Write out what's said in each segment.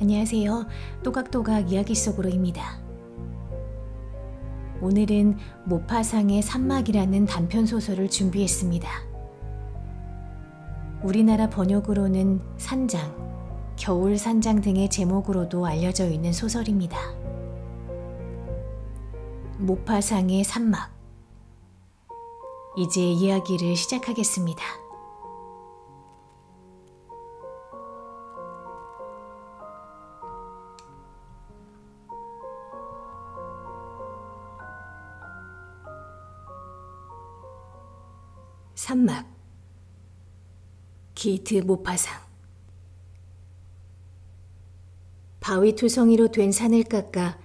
안녕하세요. 또각또각 이야기 속으로입니다. 오늘은 모파상의 산막이라는 단편 소설을 준비했습니다. 우리나라 번역으로는 산장, 겨울 산장 등의 제목으로도 알려져 있는 소설입니다. 모파상의 산막. 이제 이야기를 시작하겠습니다. 기트 모파상 바위 투성이로 된 산을 깎아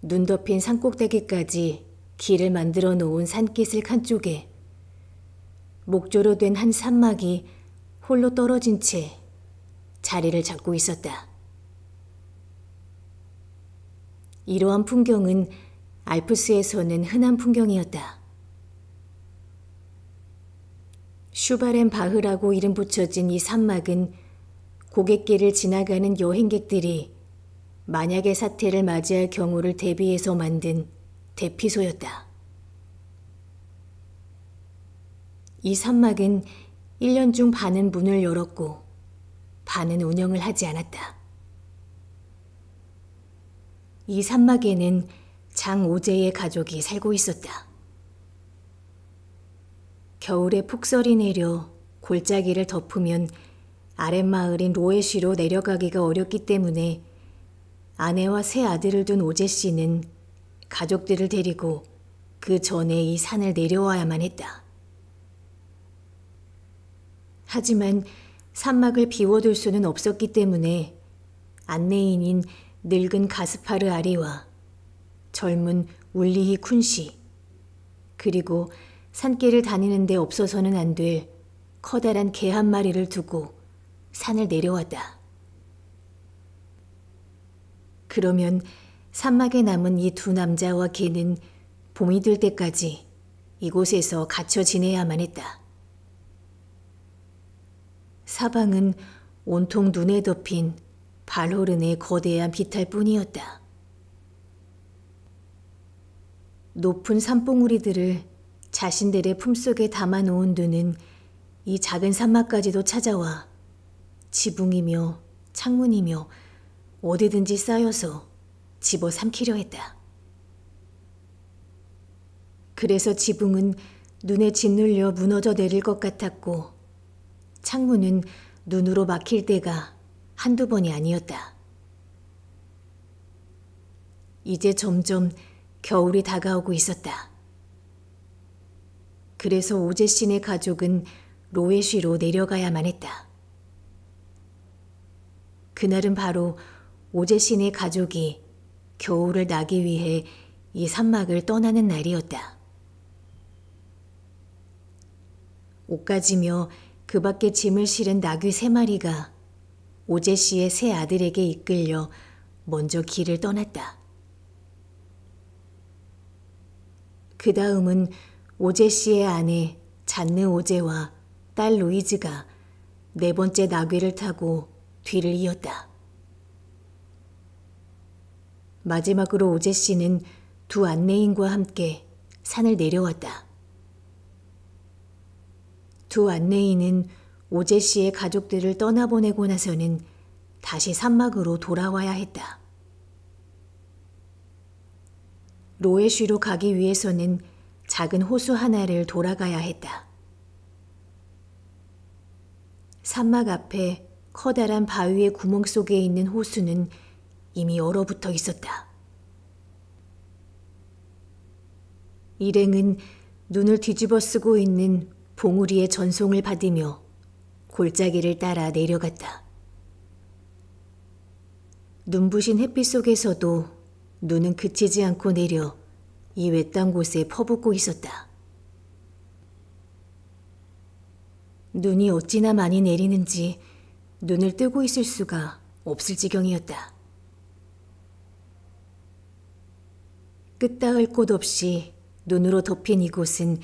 눈 덮인 산꼭대기까지 길을 만들어 놓은 산기을 한쪽에 목조로 된 한 산막이 홀로 떨어진 채 자리를 잡고 있었다. 이러한 풍경은 알프스에서는 흔한 풍경이었다. 슈바렌 바흐라고 이름 붙여진 이 산막은 고객길을 지나가는 여행객들이 만약의 사태를 맞이할 경우를 대비해서 만든 대피소였다. 이 산막은 1년 중 반은 문을 열었고 반은 운영을 하지 않았다. 이 산막에는 장 오제의 가족이 살고 있었다. 겨울에 폭설이 내려 골짜기를 덮으면 아랫마을인 로에시로 내려가기가 어렵기 때문에 아내와 세 아들을 둔 오제 씨는 가족들을 데리고 그 전에 이 산을 내려와야만 했다. 하지만 산막을 비워둘 수는 없었기 때문에 안내인인 늙은 가스파르 아리와 젊은 울리히 쿤시 그리고 산길을 다니는데 없어서는 안 될 커다란 개 한 마리를 두고 산을 내려왔다. 그러면 산막에 남은 이 두 남자와 개는 봄이 될 때까지 이곳에서 갇혀 지내야만 했다. 사방은 온통 눈에 덮인 발호른의 거대한 비탈 뿐이었다. 높은 산봉우리들을 자신들의 품속에 담아놓은 눈은 이 작은 산막까지도 찾아와 지붕이며 창문이며 어디든지 쌓여서 집어 삼키려 했다. 그래서 지붕은 눈에 짓눌려 무너져 내릴 것 같았고 창문은 눈으로 막힐 때가 한두 번이 아니었다. 이제 점점 겨울이 다가오고 있었다. 그래서 오제신의 가족은 로에쉬로 내려가야만 했다. 그날은 바로 오제신의 가족이 겨울을 나기 위해 이 산막을 떠나는 날이었다. 옷가지며 그 밖에 짐을 실은 나귀 세 마리가 오제 씨의 세 아들에게 이끌려 먼저 길을 떠났다. 그 다음은 오제 씨의 아내 잔느 오제와 딸 루이즈가 네 번째 나귀를 타고 뒤를 이었다. 마지막으로 오제 씨는 두 안내인과 함께 산을 내려왔다. 두 안내인은 오제 씨의 가족들을 떠나보내고 나서는 다시 산막으로 돌아와야 했다. 로에쉬로 가기 위해서는 작은 호수 하나를 돌아가야 했다. 산막 앞에 커다란 바위의 구멍 속에 있는 호수는 이미 얼어붙어 있었다. 일행은 눈을 뒤집어 쓰고 있는 봉우리의 전송을 받으며 골짜기를 따라 내려갔다. 눈부신 햇빛 속에서도 눈은 그치지 않고 내려 이 외딴 곳에 퍼붓고 있었다. 눈이 어찌나 많이 내리는지 눈을 뜨고 있을 수가 없을 지경이었다. 끄닿을곳 없이 눈으로 덮인 이곳은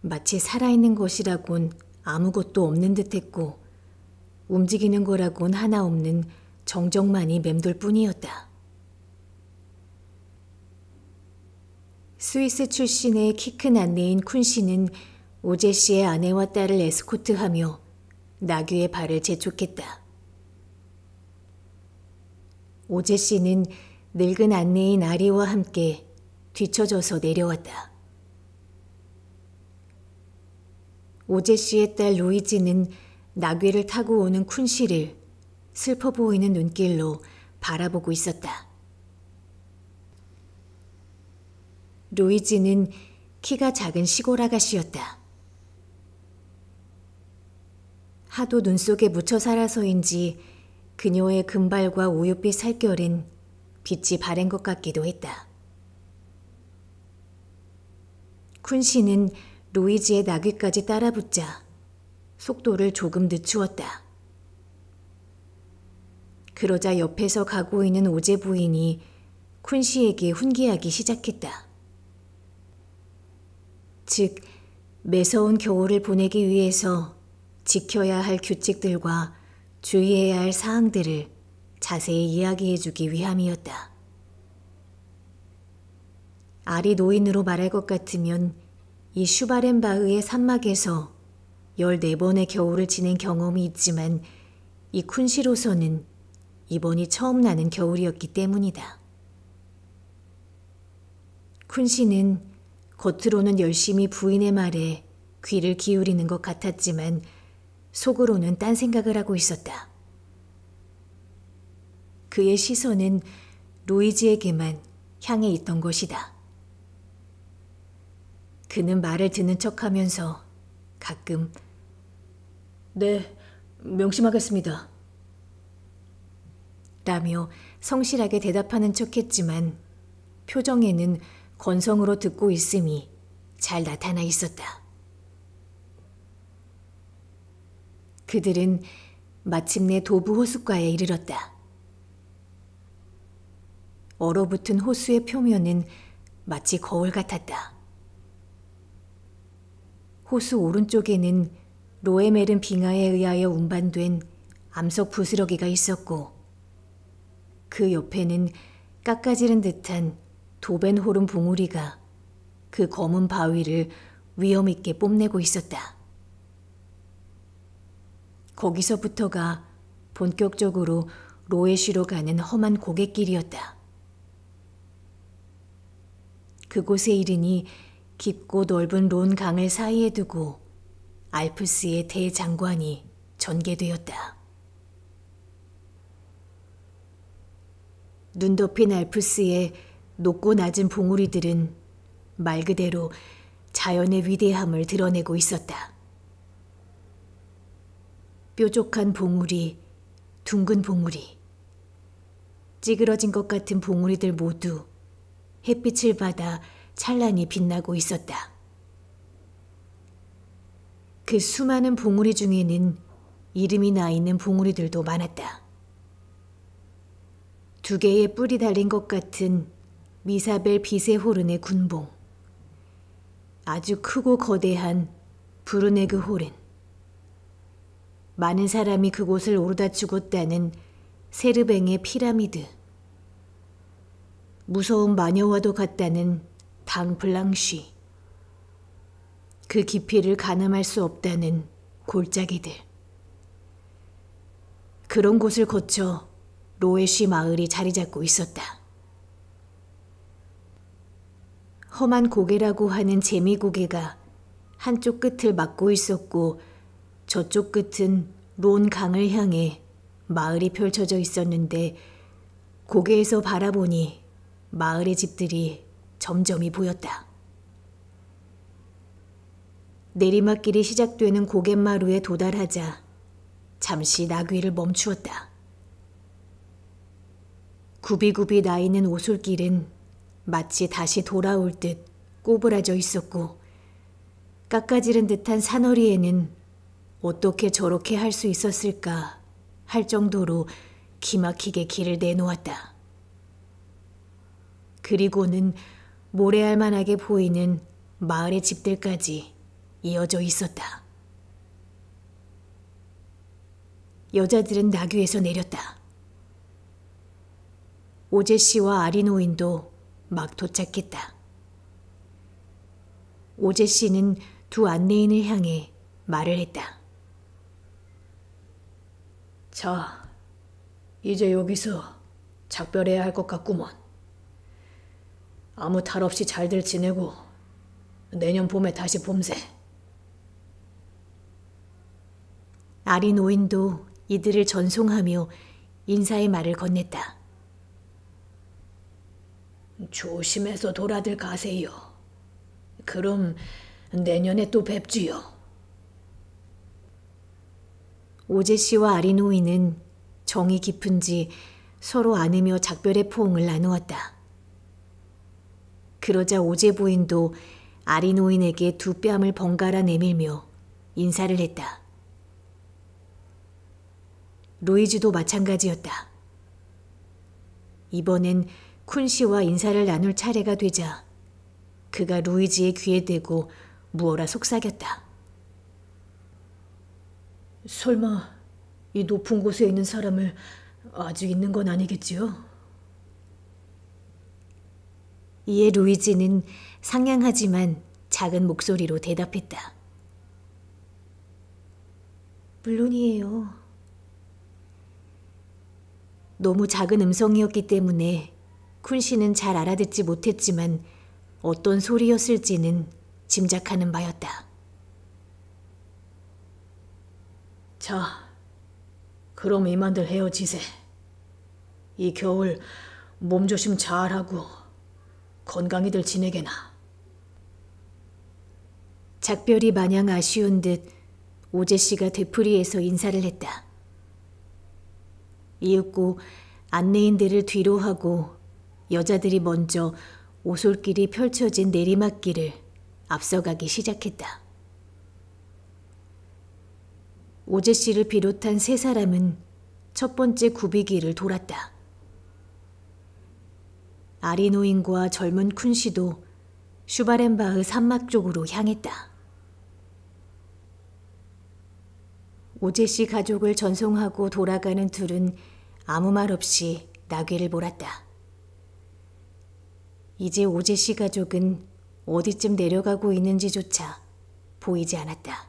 마치 살아있는 것이라곤 아무것도 없는 듯했고 움직이는 거라곤 하나 없는 정적만이 맴돌 뿐이었다. 스위스 출신의 키 큰 안내인 쿤 씨는 오재 씨의 아내와 딸을 에스코트하며 나귀의 발을 재촉했다. 오재 씨는 늙은 안내인 아리와 함께 뒤처져서 내려왔다. 오재 씨의 딸로이즈는 나귀를 타고 오는 쿤 씨를 슬퍼 보이는 눈길로 바라보고 있었다. 로이즈는 키가 작은 시골 아가씨였다. 하도 눈 속에 묻혀 살아서인지 그녀의 금발과 우윳빛 살결은 빛이 바랜 것 같기도 했다. 쿤 씨는 로이즈의 나귀까지 따라붙자 속도를 조금 늦추었다. 그러자 옆에서 가고 있는 오제 부인이 쿤 씨에게 훈계하기 시작했다. 즉, 매서운 겨울을 보내기 위해서 지켜야 할 규칙들과 주의해야 할 사항들을 자세히 이야기해주기 위함이었다. 아리 노인으로 말할 것 같으면 이 슈바렌바흐의 산막에서 14번의 겨울을 지낸 경험이 있지만 이 쿤시로서는 이번이 처음 나는 겨울이었기 때문이다. 쿤시는 겉으로는 열심히 부인의 말에 귀를 기울이는 것 같았지만 속으로는 딴 생각을 하고 있었다. 그의 시선은 루이지에게만 향해 있던 것이다. 그는 말을 듣는 척 하면서 가끔 네, 명심하겠습니다. 라며 성실하게 대답하는 척 했지만 표정에는 건성으로 듣고 있음이 잘 나타나 있었다. 그들은 마침내 도부 호숫가에 이르렀다. 얼어붙은 호수의 표면은 마치 거울 같았다. 호수 오른쪽에는 로에 메른 빙하에 의하여 운반된 암석 부스러기가 있었고, 그 옆에는 깎아지른 듯한 도벤호른 봉우리가 그 검은 바위를 위험있게 뽐내고 있었다. 거기서부터가 본격적으로 로에쉬로 가는 험한 고갯길이었다. 그곳에 이르니 깊고 넓은 론 강을 사이에 두고 알프스의 대장관이 전개되었다. 눈 덮인 알프스에 높고 낮은 봉우리들은 말 그대로 자연의 위대함을 드러내고 있었다. 뾰족한 봉우리, 둥근 봉우리, 찌그러진 것 같은 봉우리들 모두 햇빛을 받아 찬란히 빛나고 있었다. 그 수많은 봉우리 중에는 이름이 나 있는 봉우리들도 많았다. 두 개의 뿔이 달린 것 같은 미사벨 비세호른의 군봉. 아주 크고 거대한 브루네그 호른. 많은 사람이 그곳을 오르다 죽었다는 세르뱅의 피라미드. 무서운 마녀와도 같다는 당블랑쉬. 그 깊이를 가늠할 수 없다는 골짜기들. 그런 곳을 거쳐 로에쉬 마을이 자리 잡고 있었다. 험한 고개라고 하는 재미고개가 한쪽 끝을 막고 있었고 저쪽 끝은 론 강을 향해 마을이 펼쳐져 있었는데 고개에서 바라보니 마을의 집들이 점점이 보였다. 내리막길이 시작되는 고갯마루에 도달하자 잠시 나귀를 멈추었다. 구비구비 나 있는 오솔길은 마치 다시 돌아올 듯 꼬부라져 있었고 깎아지른 듯한 산허리에는 어떻게 저렇게 할 수 있었을까 할 정도로 기막히게 길을 내놓았다. 그리고는 모래알 만하게 보이는 마을의 집들까지 이어져 있었다. 여자들은 낙위에서 내렸다. 오제 씨와 아리노인도 막 도착했다. 오재 씨는 두 안내인을 향해 말을 했다. 자, 이제 여기서 작별해야 할 것 같구먼. 아무 탈 없이 잘들 지내고 내년 봄에 다시 봄새. 아린 노인도 이들을 전송하며 인사의 말을 건넸다. 조심해서 돌아들 가세요. 그럼 내년에 또 뵙지요. 오제 씨와 아리노이는 정이 깊은지 서로 안으며 작별의 포옹을 나누었다. 그러자 오제 부인도 아리노인에게 두 뺨을 번갈아 내밀며 인사를 했다. 루이즈도 마찬가지였다. 이번엔 쿤 씨와 인사를 나눌 차례가 되자 그가 루이지의 귀에 대고 무어라 속삭였다. 설마 이 높은 곳에 있는 사람을 아직 있는 건 아니겠지요? 이에 루이지는 상냥하지만 작은 목소리로 대답했다. 물론이에요. 너무 작은 음성이었기 때문에 훈씨는잘 알아듣지 못했지만 어떤 소리였을지는 짐작하는 바였다. 자, 그럼 이만들 헤어지세. 이 겨울 몸조심 잘하고 건강히들 지내게나. 작별이 마냥 아쉬운 듯 오재 씨가 되풀이해서 인사를 했다. 이윽고 안내인들을 뒤로 하고 여자들이 먼저 오솔길이 펼쳐진 내리막길을 앞서가기 시작했다. 오재 씨를 비롯한 세 사람은 첫 번째 구비길을 돌았다. 아리노인과 젊은 쿤 씨도 슈바렌바흐 산막 쪽으로 향했다. 오재 씨 가족을 전송하고 돌아가는 둘은 아무 말 없이 나귀를 몰았다. 이제 오제 씨 가족은 어디쯤 내려가고 있는지조차 보이지 않았다.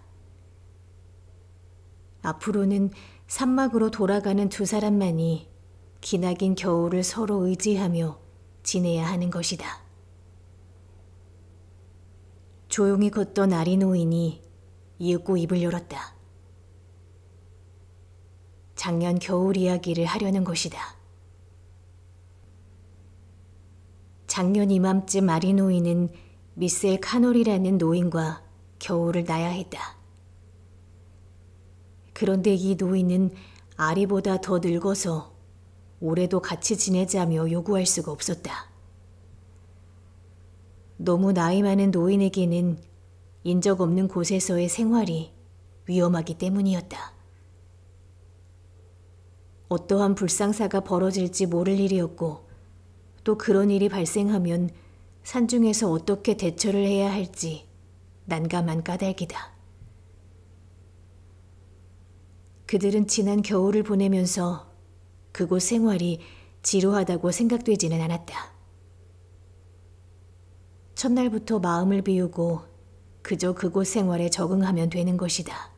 앞으로는 산막으로 돌아가는 두 사람만이 기나긴 겨울을 서로 의지하며 지내야 하는 것이다. 조용히 걷던 아리노인이 이윽고 입을 열었다. 작년 겨울 이야기를 하려는 것이다. 작년 이맘쯤 마리노이는 미셀 카놀이라는 노인과 겨울을 나야 했다. 그런데 이 노인은 아리보다 더 늙어서 올해도 같이 지내자며 요구할 수가 없었다. 너무 나이 많은 노인에게는 인적 없는 곳에서의 생활이 위험하기 때문이었다. 어떠한 불상사가 벌어질지 모를 일이었고, 또 그런 일이 발생하면 산중에서 어떻게 대처를 해야 할지 난감한 까닭이다. 그들은 지난 겨울을 보내면서 그곳 생활이 지루하다고 생각되지는 않았다. 첫날부터 마음을 비우고 그저 그곳 생활에 적응하면 되는 것이다.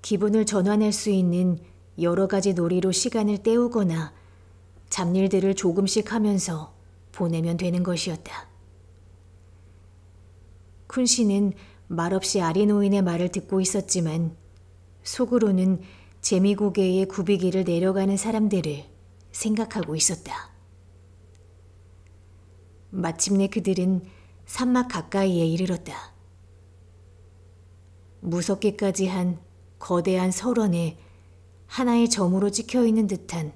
기분을 전환할 수 있는 여러 가지 놀이로 시간을 때우거나 잡일들을 조금씩 하면서 보내면 되는 것이었다. 쿤 씨는 말없이 아리노인의 말을 듣고 있었지만 속으로는 재미고개의 구비기를 내려가는 사람들을 생각하고 있었다. 마침내 그들은 산막 가까이에 이르렀다. 무섭기까지 한 거대한 설원에 하나의 점으로 찍혀 있는 듯한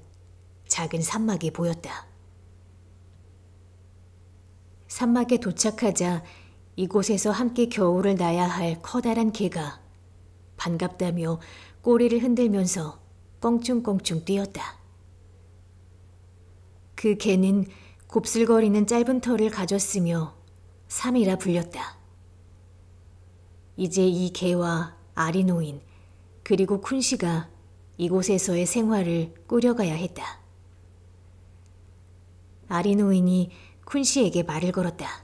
작은 산막이 보였다. 산막에 도착하자 이곳에서 함께 겨울을 나야 할 커다란 개가 반갑다며 꼬리를 흔들면서 껑충껑충 뛰었다. 그 개는 곱슬거리는 짧은 털을 가졌으며 삼이라 불렸다. 이제 이 개와 아리노인 그리고 쿤시가 이곳에서의 생활을 꾸려가야 했다. 아리노인이 쿤씨에게 말을 걸었다.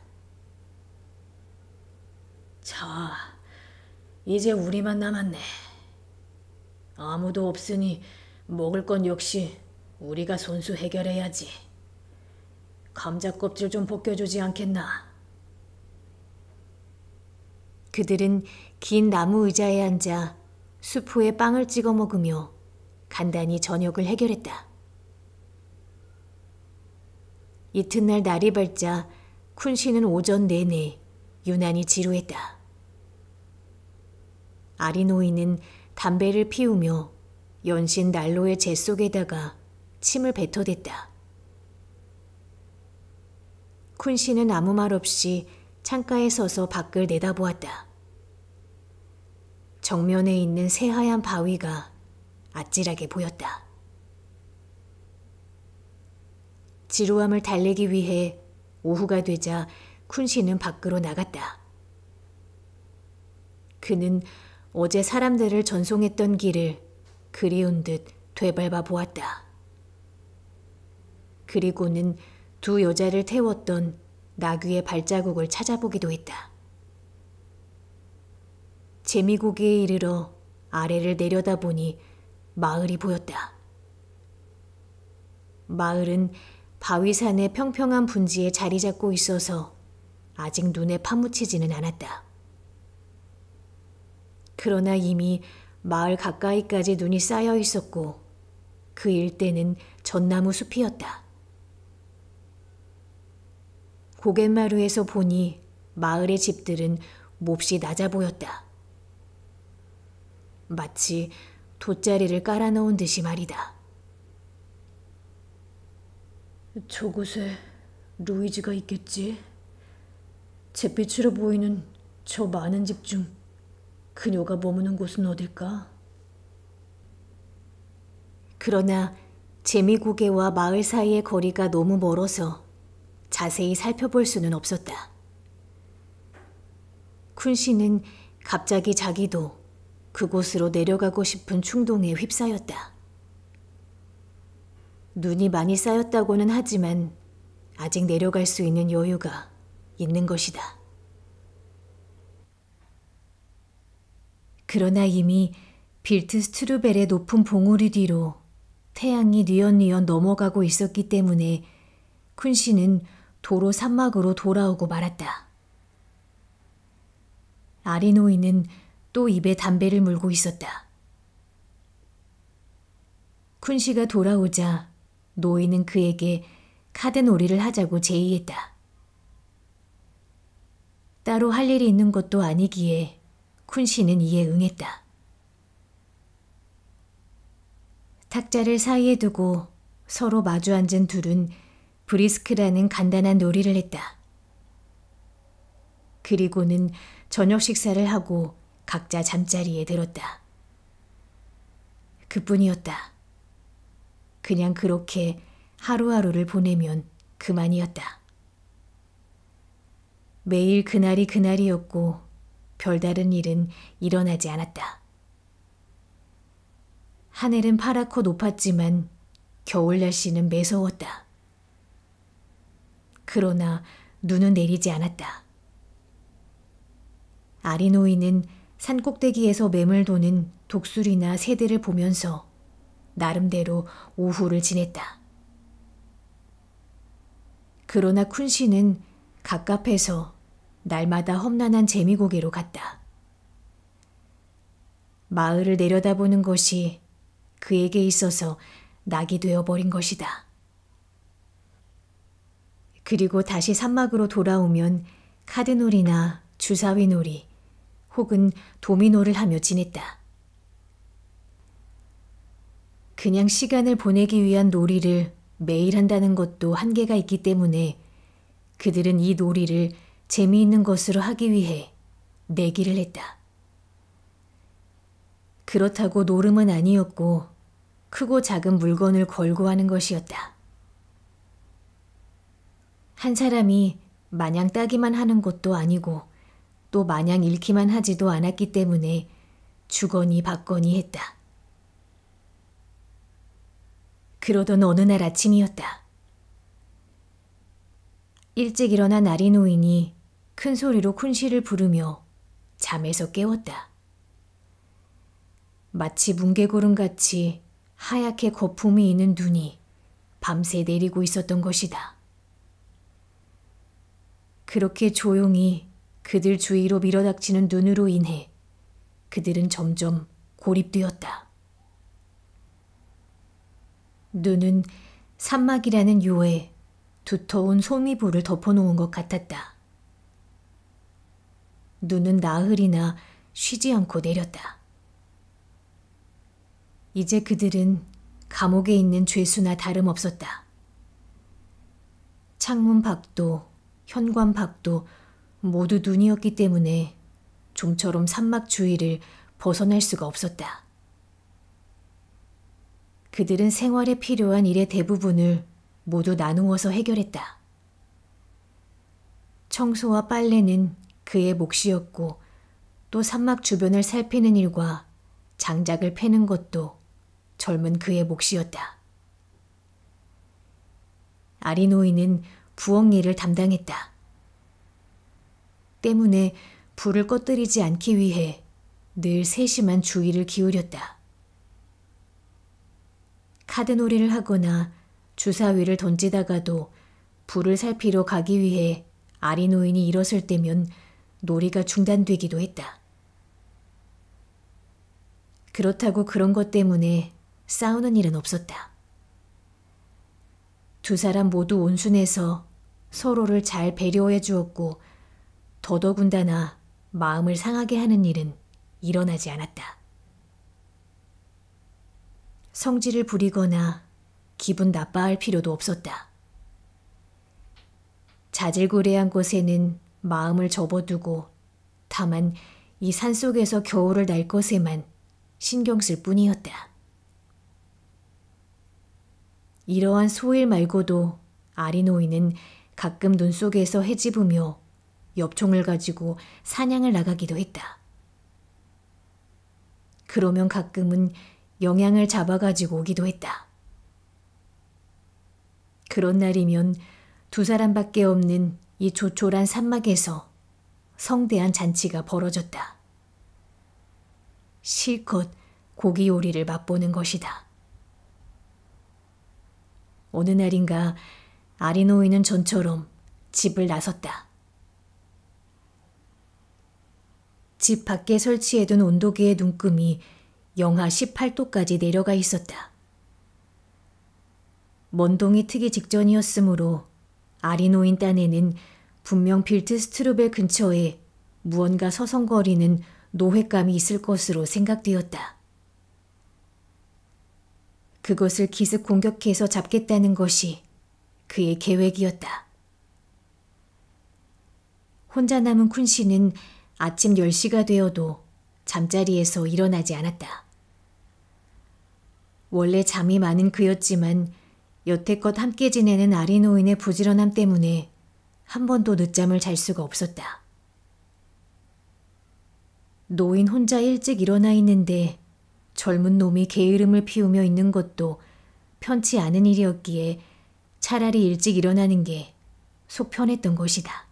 자, 이제 우리만 남았네. 아무도 없으니 먹을 건 역시 우리가 손수 해결해야지. 감자 껍질 좀 벗겨주지 않겠나? 그들은 긴 나무 의자에 앉아 수프에 빵을 찍어 먹으며 간단히 저녁을 해결했다. 이튿날 날이 밝자 쿤 씨는 오전 내내 유난히 지루했다. 아리노이는 담배를 피우며 연신 난로의 재 속에다가 침을 뱉어댔다. 쿤 씨는 아무 말 없이 창가에 서서 밖을 내다보았다. 정면에 있는 새하얀 바위가 아찔하게 보였다. 지루함을 달래기 위해 오후가 되자 쿤씨는 밖으로 나갔다. 그는 어제 사람들을 전송했던 길을 그리운 듯 되밟아 보았다. 그리고는 두 여자를 태웠던 나귀의 발자국을 찾아보기도 했다. 재미고기에 이르러 아래를 내려다보니 마을이 보였다. 마을은 바위산의 평평한 분지에 자리 잡고 있어서 아직 눈에 파묻히지는 않았다. 그러나 이미 마을 가까이까지 눈이 쌓여 있었고 그 일대는 전나무 숲이었다. 고갯마루에서 보니 마을의 집들은 몹시 낮아 보였다. 마치 돗자리를 깔아놓은 듯이 말이다. 저곳에 루이즈가 있겠지. 잿빛으로 보이는 저 많은 집 중 그녀가 머무는 곳은 어딜까? 그러나 재미고개와 마을 사이의 거리가 너무 멀어서 자세히 살펴볼 수는 없었다. 쿤 씨는 갑자기 자기도 그곳으로 내려가고 싶은 충동에 휩싸였다. 눈이 많이 쌓였다고는 하지만 아직 내려갈 수 있는 여유가 있는 것이다. 그러나 이미 빌트 스트루벨의 높은 봉우리 뒤로 태양이 뉘엿뉘엿 넘어가고 있었기 때문에 쿤 씨는 도로 산막으로 돌아오고 말았다. 아리노이는 또 입에 담배를 물고 있었다. 쿤 씨가 돌아오자 노인은 그에게 카드놀이를 하자고 제의했다. 따로 할 일이 있는 것도 아니기에 쿤 씨는 이에 응했다. 탁자를 사이에 두고 서로 마주 앉은 둘은 브리스크라는 간단한 놀이를 했다. 그리고는 저녁 식사를 하고 각자 잠자리에 들었다. 그뿐이었다. 그냥 그렇게 하루하루를 보내면 그만이었다. 매일 그날이 그날이었고 별다른 일은 일어나지 않았다. 하늘은 파랗고 높았지만 겨울 날씨는 매서웠다. 그러나 눈은 내리지 않았다. 아리노이는 산 꼭대기에서 매물 도는 독수리나 새들을 보면서 나름대로 오후를 지냈다. 그러나 쿤씨는 갑갑해서 날마다 험난한 재미고개로 갔다. 마을을 내려다보는 것이 그에게 있어서 낙이 되어버린 것이다. 그리고 다시 산막으로 돌아오면 카드놀이나 주사위놀이 혹은 도미노를 하며 지냈다. 그냥 시간을 보내기 위한 놀이를 매일 한다는 것도 한계가 있기 때문에 그들은 이 놀이를 재미있는 것으로 하기 위해 내기를 했다. 그렇다고 노름은 아니었고 크고 작은 물건을 걸고 하는 것이었다. 한 사람이 마냥 따기만 하는 것도 아니고 또 마냥 잃기만 하지도 않았기 때문에 주거니 받거니 했다. 그러던 어느 날 아침이었다. 일찍 일어난 아린 노인이 큰 소리로 쿤시를 부르며 잠에서 깨웠다. 마치 뭉게고름같이 하얗게 거품이 있는 눈이 밤새 내리고 있었던 것이다. 그렇게 조용히 그들 주위로 밀어닥치는 눈으로 인해 그들은 점점 고립되었다. 눈은 산막이라는 요에 두터운 솜이불을 덮어놓은 것 같았다. 눈은 나흘이나 쉬지 않고 내렸다. 이제 그들은 감옥에 있는 죄수나 다름없었다. 창문 밖도 현관 밖도 모두 눈이었기 때문에 좀처럼 산막 주위를 벗어날 수가 없었다. 그들은 생활에 필요한 일의 대부분을 모두 나누어서 해결했다. 청소와 빨래는 그의 몫이었고 또 산막 주변을 살피는 일과 장작을 패는 것도 젊은 그의 몫이었다. 아리노이는 부엌 일을 담당했다. 때문에 불을 꺼뜨리지 않기 위해 늘 세심한 주의를 기울였다. 카드놀이를 하거나 주사위를 던지다가도 불을 살피러 가기 위해 아리노인이 일었을 때면 놀이가 중단되기도 했다. 그렇다고 그런 것 때문에 싸우는 일은 없었다. 두 사람 모두 온순해서 서로를 잘 배려해 주었고 더더군다나 마음을 상하게 하는 일은 일어나지 않았다. 성질을 부리거나 기분 나빠할 필요도 없었다. 자질구레한 곳에는 마음을 접어두고 다만 이 산속에서 겨울을 날 것에만 신경 쓸 뿐이었다. 이러한 소일 말고도 아리노이는 가끔 눈 속에서 헤집으며 엽총을 가지고 사냥을 나가기도 했다. 그러면 가끔은 영양을 잡아가지고 오기도 했다. 그런 날이면 두 사람밖에 없는 이 조촐한 산막에서 성대한 잔치가 벌어졌다. 실컷 고기 요리를 맛보는 것이다. 어느 날인가 아리노이는 전처럼 집을 나섰다. 집 밖에 설치해둔 온도계의 눈금이 영하 18도까지 내려가 있었다. 먼동이 트기 직전이었으므로 아리노인 딴에는 분명 빌트스트룹의 근처에 무언가 서성거리는 노획감이 있을 것으로 생각되었다. 그것을 기습 공격해서 잡겠다는 것이 그의 계획이었다. 혼자 남은 쿤 씨는 아침 10시가 되어도 잠자리에서 일어나지 않았다. 원래 잠이 많은 그였지만 여태껏 함께 지내는 아리노인의 부지런함 때문에 한 번도 늦잠을 잘 수가 없었다. 노인 혼자 일찍 일어나 있는데 젊은 놈이 게으름을 피우며 있는 것도 편치 않은 일이었기에 차라리 일찍 일어나는 게 속편했던 것이다.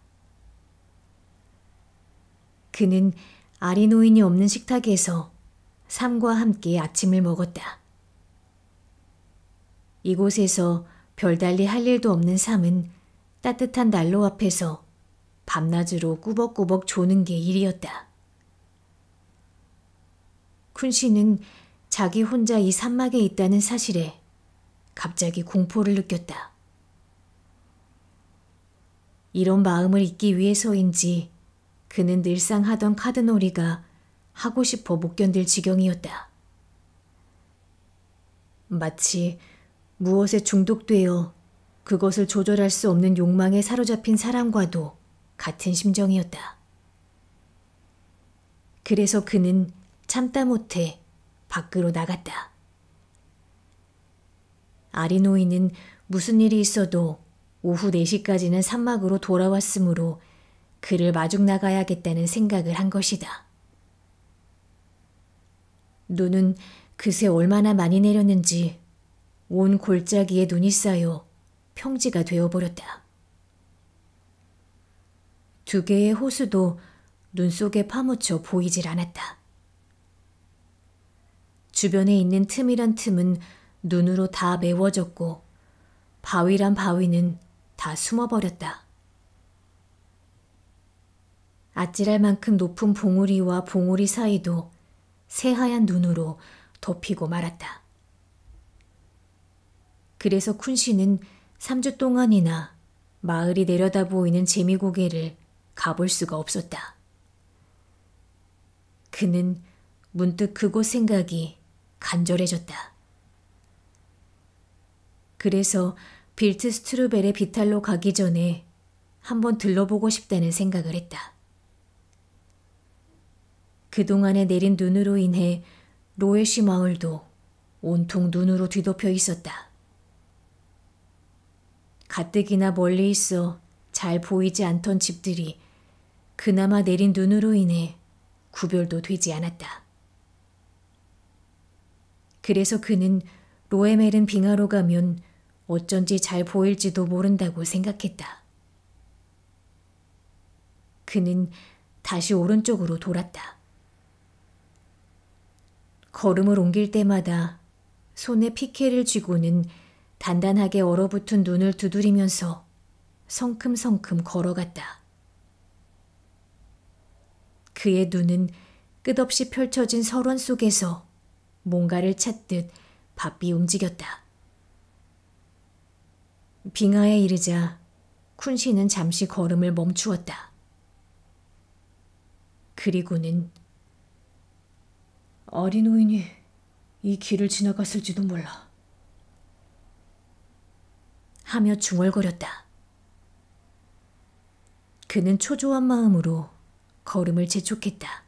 그는 아리노인이 없는 식탁에서 삶과 함께 아침을 먹었다. 이곳에서 별달리 할 일도 없는 삶은 따뜻한 난로 앞에서 밤낮으로 꾸벅꾸벅 조는 게 일이었다. 쿤 씨는 자기 혼자 이 산막에 있다는 사실에 갑자기 공포를 느꼈다. 이런 마음을 잊기 위해서인지 그는 늘상 하던 카드놀이가 하고 싶어 못 견딜 지경이었다. 마치 무엇에 중독되어 그것을 조절할 수 없는 욕망에 사로잡힌 사람과도 같은 심정이었다. 그래서 그는 참다 못해 밖으로 나갔다. 아리노이는 무슨 일이 있어도 오후 4시까지는 산막으로 돌아왔으므로 그를 마중 나가야겠다는 생각을 한 것이다. 눈은 그새 얼마나 많이 내렸는지 온 골짜기에 눈이 쌓여 평지가 되어버렸다. 두 개의 호수도 눈 속에 파묻혀 보이질 않았다. 주변에 있는 틈이란 틈은 눈으로 다 메워졌고 바위란 바위는 다 숨어버렸다. 아찔할 만큼 높은 봉우리와 봉우리 사이도 새하얀 눈으로 덮이고 말았다. 그래서 쿤 씨는 3주 동안이나 마을이 내려다 보이는 재미고개를 가볼 수가 없었다. 그는 문득 그곳 생각이 간절해졌다. 그래서 빌트 스트루벨의 비탈로 가기 전에 한번 들러보고 싶다는 생각을 했다. 그동안에 내린 눈으로 인해 로에시 마을도 온통 눈으로 뒤덮여 있었다. 가뜩이나 멀리 있어 잘 보이지 않던 집들이 그나마 내린 눈으로 인해 구별도 되지 않았다. 그래서 그는 로에멜은 빙하로 가면 어쩐지 잘 보일지도 모른다고 생각했다. 그는 다시 오른쪽으로 돌았다. 걸음을 옮길 때마다 손에 피케를 쥐고는 단단하게 얼어붙은 눈을 두드리면서 성큼성큼 걸어갔다. 그의 눈은 끝없이 펼쳐진 설원 속에서 뭔가를 찾듯 바삐 움직였다. 빙하에 이르자 쿤씨는 잠시 걸음을 멈추었다. 그리고는 어린 오인이 이 길을 지나갔을지도 몰라. 하며 중얼거렸다. 그는 초조한 마음으로 걸음을 재촉했다.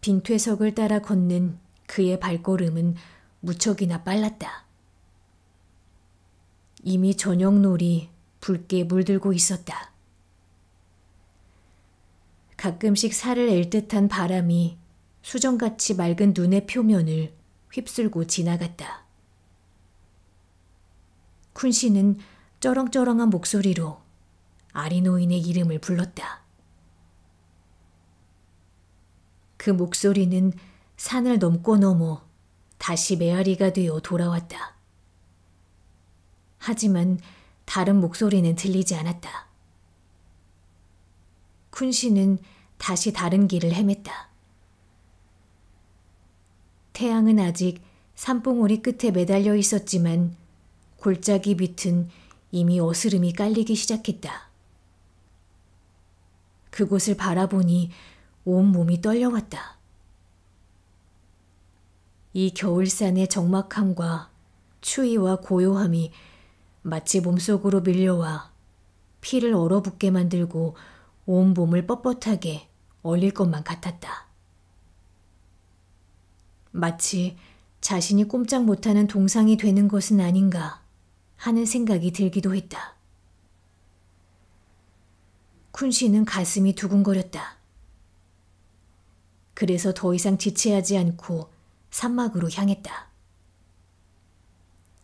빈퇴석을 따라 걷는 그의 발걸음은 무척이나 빨랐다. 이미 저녁놀이 붉게 물들고 있었다. 가끔씩 살을 앨 듯한 바람이 수정같이 맑은 눈의 표면을 휩쓸고 지나갔다. 쿤 씨는 쩌렁쩌렁한 목소리로 아리노인의 이름을 불렀다. 그 목소리는 산을 넘고 넘어 다시 메아리가 되어 돌아왔다. 하지만 다른 목소리는 들리지 않았다. 쿤 씨는 다시 다른 길을 헤맸다. 태양은 아직 산봉우리 끝에 매달려 있었지만 골짜기 밑은 이미 어스름이 깔리기 시작했다. 그곳을 바라보니 온몸이 떨려왔다. 이 겨울산의 적막함과 추위와 고요함이 마치 몸속으로 밀려와 피를 얼어붙게 만들고 온몸을 뻣뻣하게 얼릴 것만 같았다. 마치 자신이 꼼짝 못하는 동상이 되는 것은 아닌가 하는 생각이 들기도 했다. 쿤씨는 가슴이 두근거렸다. 그래서 더 이상 지체하지 않고 산막으로 향했다.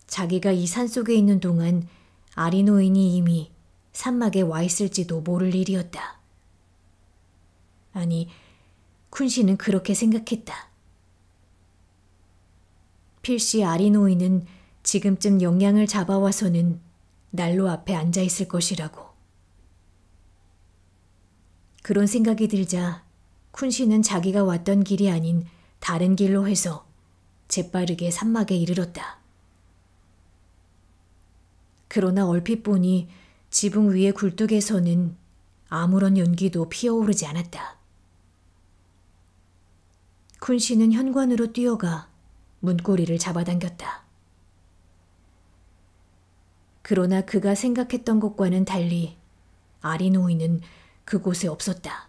자기가 이 산속에 있는 동안 아리노인이 이미 산막에 와 있을지도 모를 일이었다. 아니, 쿤씨는 그렇게 생각했다. 필시 아리노인은 지금쯤 영양을 잡아와서는 난로 앞에 앉아 있을 것이라고. 그런 생각이 들자 쿤씨는 자기가 왔던 길이 아닌 다른 길로 해서 재빠르게 산막에 이르렀다. 그러나 얼핏 보니 지붕 위의 굴뚝에서는 아무런 연기도 피어오르지 않았다. 쿤씨는 현관으로 뛰어가 문고리를 잡아당겼다. 그러나 그가 생각했던 것과는 달리 아리노이는 그곳에 없었다.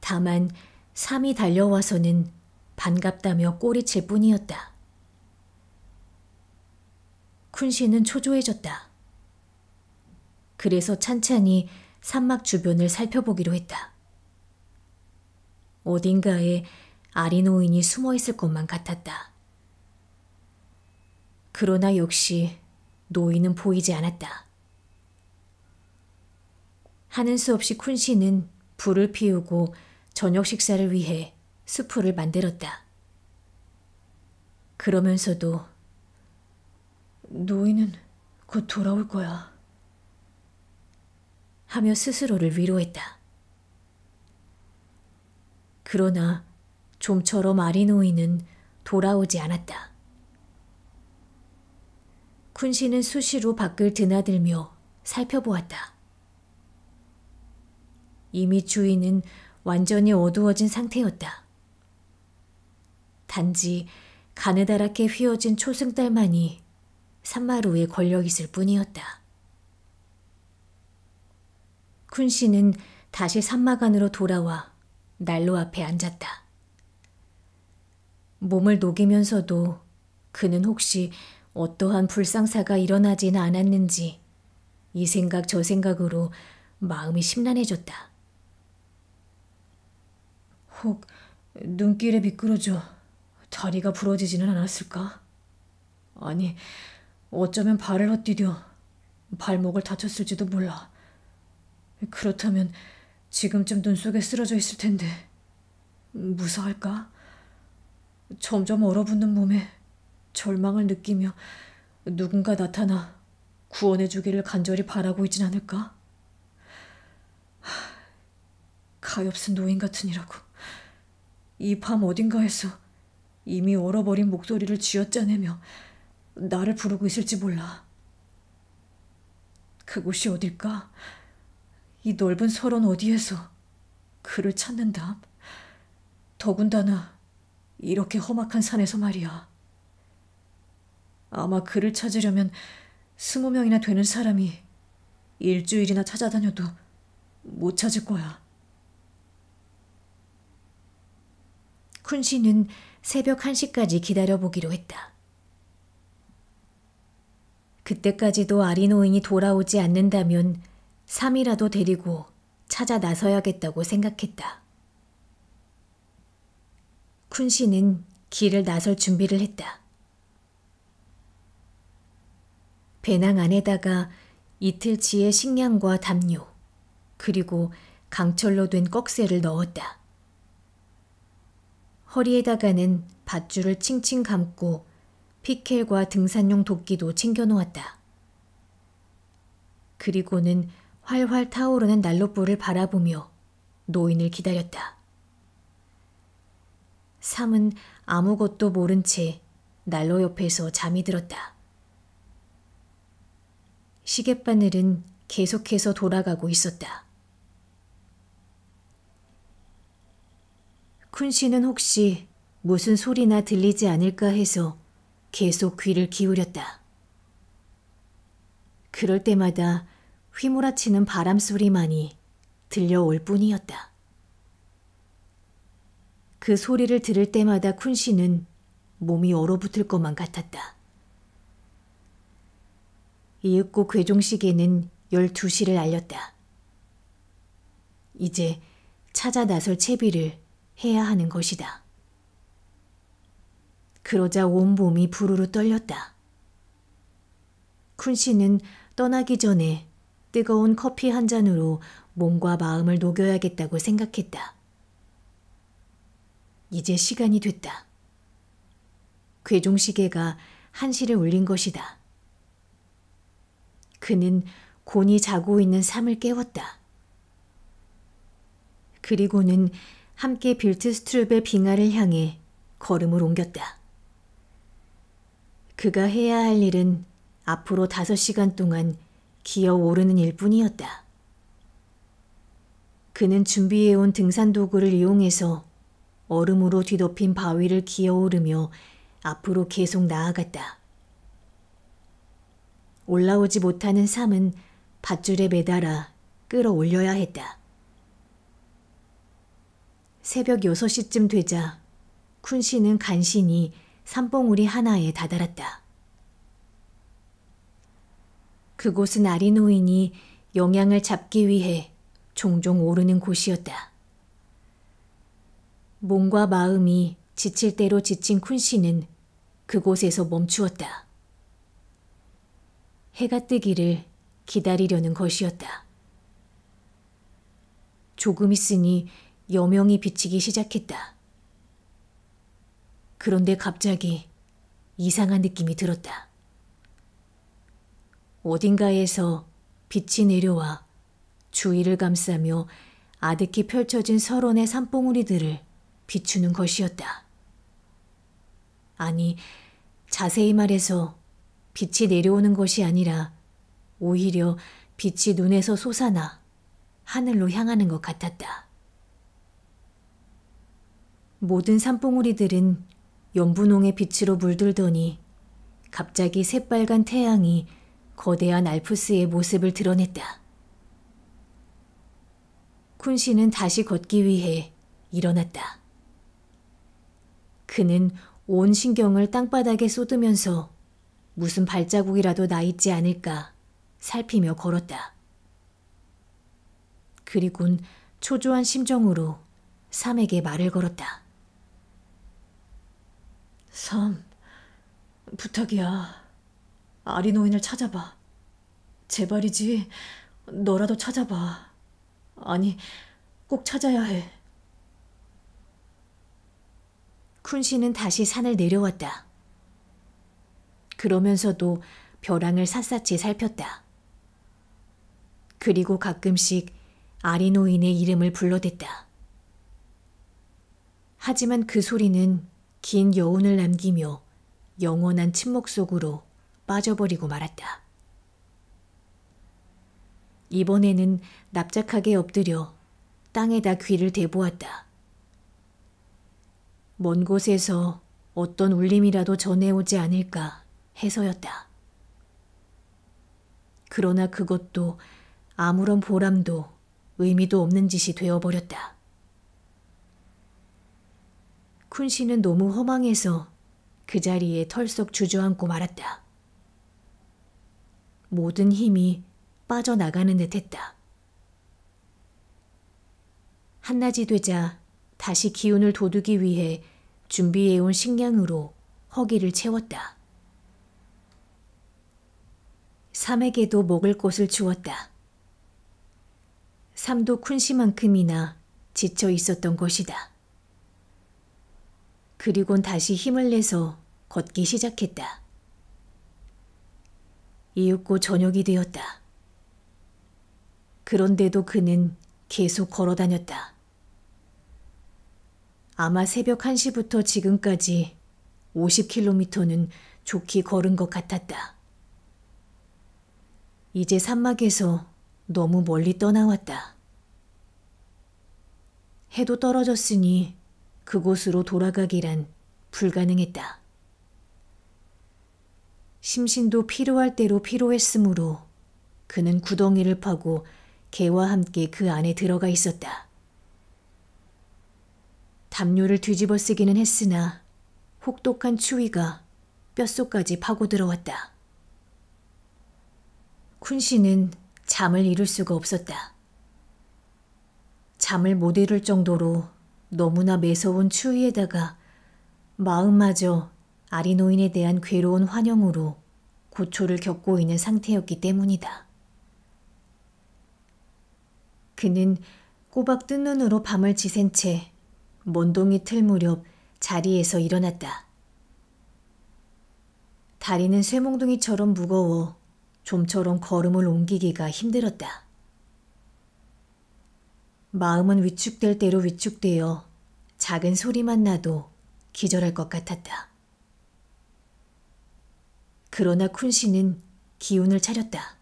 다만 삼이 달려와서는 반갑다며 꼬리칠 뿐이었다. 쿤씨는 초조해졌다. 그래서 찬찬히 산막 주변을 살펴보기로 했다. 어딘가에 아리노인이 숨어 있을 것만 같았다. 그러나 역시 노인은 보이지 않았다. 하는 수 없이 쿤 씨는 불을 피우고 저녁 식사를 위해 수프를 만들었다. 그러면서도 노인은 곧 돌아올 거야. 하며 스스로를 위로했다. 그러나 좀처럼 아리노이는 돌아오지 않았다. 쿤시는 수시로 밖을 드나들며 살펴보았다. 이미 주위는 완전히 어두워진 상태였다. 단지 가느다랗게 휘어진 초승달만이 산마루에 걸려 있을 뿐이었다. 쿤씨는 다시 산마간으로 돌아와 난로 앞에 앉았다. 몸을 녹이면서도 그는 혹시 어떠한 불상사가 일어나진 않았는지 이 생각 저 생각으로 마음이 심란해졌다. 혹 눈길에 미끄러져 다리가 부러지지는 않았을까? 아니, 어쩌면 발을 헛디뎌 발목을 다쳤을지도 몰라. 그렇다면 지금쯤 눈 속에 쓰러져 있을 텐데 무사할까? 점점 얼어붙는 몸에 절망을 느끼며 누군가 나타나 구원해 주기를 간절히 바라고 있진 않을까? 가엾은 노인 같으니라고. 이 밤 어딘가에서 이미 얼어버린 목소리를 쥐어짜내며 나를 부르고 있을지 몰라. 그곳이 어딜까? 이 넓은 설원 어디에서 그를 찾는다. 더군다나 이렇게 험악한 산에서 말이야. 아마 그를 찾으려면 스무 명이나 되는 사람이 일주일이나 찾아다녀도 못 찾을 거야. 쿤씨는 새벽 1시까지 기다려보기로 했다. 그때까지도 아리노인이 돌아오지 않는다면 3이라도 데리고 찾아 나서야겠다고 생각했다. 쿤씨는 길을 나설 준비를 했다. 배낭 안에다가 이틀치의 식량과 담요, 그리고 강철로 된 꺽쇠를 넣었다. 허리에다가는 밧줄을 칭칭 감고 피켈과 등산용 도끼도 챙겨 놓았다. 그리고는 활활 타오르는 난로불을 바라보며 노인을 기다렸다. 삼은 아무것도 모른 채 난로 옆에서 잠이 들었다. 시계바늘은 계속해서 돌아가고 있었다. 쿤 씨는 혹시 무슨 소리나 들리지 않을까 해서 계속 귀를 기울였다. 그럴 때마다 휘몰아치는 바람 소리만이 들려올 뿐이었다. 그 소리를 들을 때마다 쿤 씨는 몸이 얼어붙을 것만 같았다. 이윽고 괴종시계는 12시를 알렸다. 이제 찾아 나설 채비를 해야 하는 것이다. 그러자 온몸이 부르르 떨렸다. 쿤 씨는 떠나기 전에 뜨거운 커피 한 잔으로 몸과 마음을 녹여야겠다고 생각했다. 이제 시간이 됐다. 괴종시계가 한시를 울린 것이다. 그는 곤이 자고 있는 삶을 깨웠다. 그리고는 함께 빌트스트룹의 빙하를 향해 걸음을 옮겼다. 그가 해야 할 일은 앞으로 다섯 시간 동안 기어 오르는 일뿐이었다. 그는 준비해온 등산 도구를 이용해서 얼음으로 뒤덮인 바위를 기어 오르며 앞으로 계속 나아갔다. 올라오지 못하는 삶은 밧줄에 매달아 끌어올려야 했다. 새벽 6시쯤 되자 쿤 씨는 간신히 산봉우리 하나에 다다랐다. 그곳은 아리노인이 영양을 잡기 위해 종종 오르는 곳이었다. 몸과 마음이 지칠 대로 지친 쿤 씨는 그곳에서 멈추었다. 해가 뜨기를 기다리려는 것이었다. 조금 있으니 여명이 비치기 시작했다. 그런데 갑자기 이상한 느낌이 들었다. 어딘가에서 빛이 내려와 주위를 감싸며 아득히 펼쳐진 설원의 산봉우리들을 비추는 것이었다. 아니, 자세히 말해서 빛이 내려오는 것이 아니라 오히려 빛이 눈에서 솟아나 하늘로 향하는 것 같았다. 모든 산봉우리들은 연분홍의 빛으로 물들더니 갑자기 새빨간 태양이 거대한 알프스의 모습을 드러냈다. 쿤 씨는 다시 걷기 위해 일어났다. 그는 온 신경을 땅바닥에 쏟으면서 무슨 발자국이라도 나 있지 않을까 살피며 걸었다. 그리곤 초조한 심정으로 삼에게 말을 걸었다. 삼, 부탁이야. 아리노인을 찾아봐. 제발이지, 너라도 찾아봐. 아니, 꼭 찾아야 해. 쿤 씨는 다시 산을 내려왔다. 그러면서도 벼랑을 샅샅이 살폈다. 그리고 가끔씩 아리노인의 이름을 불러댔다. 하지만 그 소리는 긴 여운을 남기며 영원한 침묵 속으로 빠져버리고 말았다. 이번에는 납작하게 엎드려 땅에다 귀를 대보았다. 먼 곳에서 어떤 울림이라도 전해오지 않을까 해서였다. 그러나 그것도 아무런 보람도 의미도 없는 짓이 되어버렸다. 쿤 씨는 너무 허망해서 그 자리에 털썩 주저앉고 말았다. 모든 힘이 빠져나가는 듯 했다. 한낮이 되자 다시 기운을 돋우기 위해 준비해온 식량으로 허기를 채웠다. 삼에게도 먹을 곳을 주었다. 삼도 쿤시만큼이나 지쳐 있었던 것이다. 그리곤 다시 힘을 내서 걷기 시작했다. 이윽고 저녁이 되었다. 그런데도 그는 계속 걸어 다녔다. 아마 새벽 1시부터 지금까지 50km는 좋게 걸은 것 같았다. 이제 산막에서 너무 멀리 떠나왔다. 해도 떨어졌으니 그곳으로 돌아가기란 불가능했다. 심신도 필요할 대로 필요했으므로 그는 구덩이를 파고 개와 함께 그 안에 들어가 있었다. 담요를 뒤집어 쓰기는 했으나 혹독한 추위가 뼛속까지 파고들어왔다. 쿤씨는 잠을 이룰 수가 없었다. 잠을 못 이룰 정도로 너무나 매서운 추위에다가 마음마저 아리노인에 대한 괴로운 환영으로 고초를 겪고 있는 상태였기 때문이다. 그는 꼬박 뜬 눈으로 밤을 지샌 채 먼동이 틀 무렵 자리에서 일어났다. 다리는 쇠몽둥이처럼 무거워 좀처럼 걸음을 옮기기가 힘들었다. 마음은 위축될 대로 위축되어 작은 소리만 나도 기절할 것 같았다. 그러나 쿤씨는 기운을 차렸다.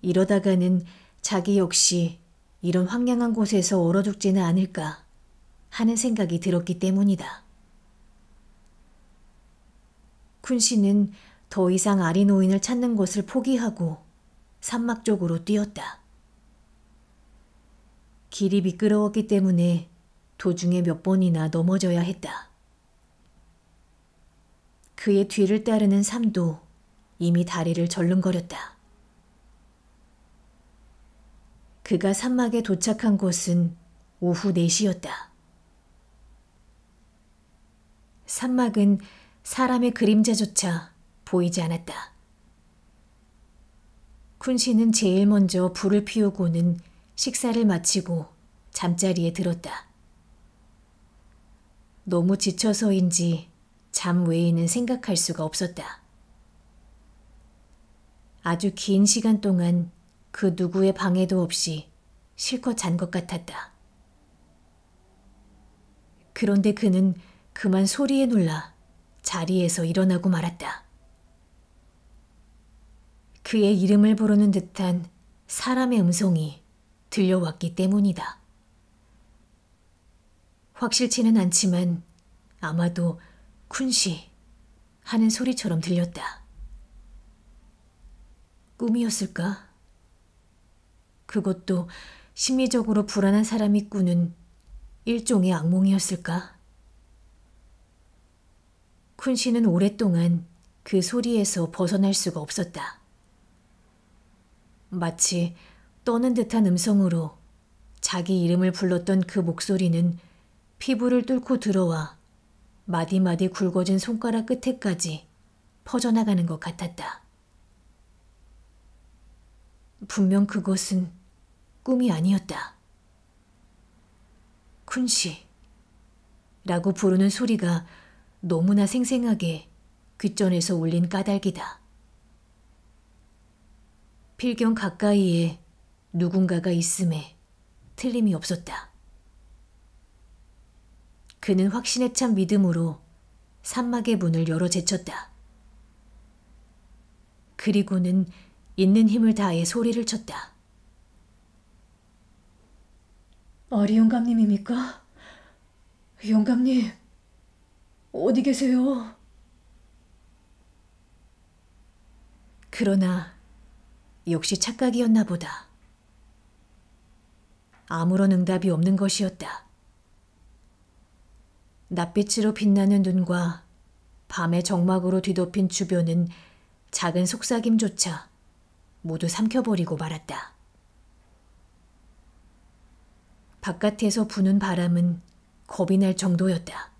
이러다가는 자기 역시 이런 황량한 곳에서 얼어 죽지는 않을까 하는 생각이 들었기 때문이다. 쿤씨는 더 이상 아리노인을 찾는 곳을 포기하고 산막 쪽으로 뛰었다. 길이 미끄러웠기 때문에 도중에 몇 번이나 넘어져야 했다. 그의 뒤를 따르는 삶도 이미 다리를 절름거렸다. 그가 산막에 도착한 곳은 오후 4시였다. 산막은 사람의 그림자조차 보이지 않았다. 쿤씨는 제일 먼저 불을 피우고는 식사를 마치고 잠자리에 들었다. 너무 지쳐서인지 잠 외에는 생각할 수가 없었다. 아주 긴 시간 동안 그 누구의 방해도 없이 실컷 잔 것 같았다. 그런데 그는 그만 소리에 놀라 자리에서 일어나고 말았다. 그의 이름을 부르는 듯한 사람의 음성이 들려왔기 때문이다. 확실치는 않지만 아마도 쿤시 하는 소리처럼 들렸다. 꿈이었을까? 그것도 심리적으로 불안한 사람이 꾸는 일종의 악몽이었을까? 쿤시는 오랫동안 그 소리에서 벗어날 수가 없었다. 마치 떠는 듯한 음성으로 자기 이름을 불렀던 그 목소리는 피부를 뚫고 들어와 마디마디 굵어진 손가락 끝에까지 퍼져나가는 것 같았다. 분명 그것은 꿈이 아니었다. 쿤시 라고 부르는 소리가 너무나 생생하게 귓전에서 울린 까닭이다. 필경 가까이에 누군가가 있음에 틀림이 없었다. 그는 확신에 찬 믿음으로 산막의 문을 열어 제쳤다. 그리고는 있는 힘을 다해 소리를 쳤다. 어리 영감님입니까? 영감님, 어디 계세요? 그러나 역시 착각이었나 보다. 아무런 응답이 없는 것이었다. 낯빛으로 빛나는 눈과 밤의 정막으로 뒤덮인 주변은 작은 속삭임조차 모두 삼켜버리고 말았다. 바깥에서 부는 바람은 겁이 날 정도였다.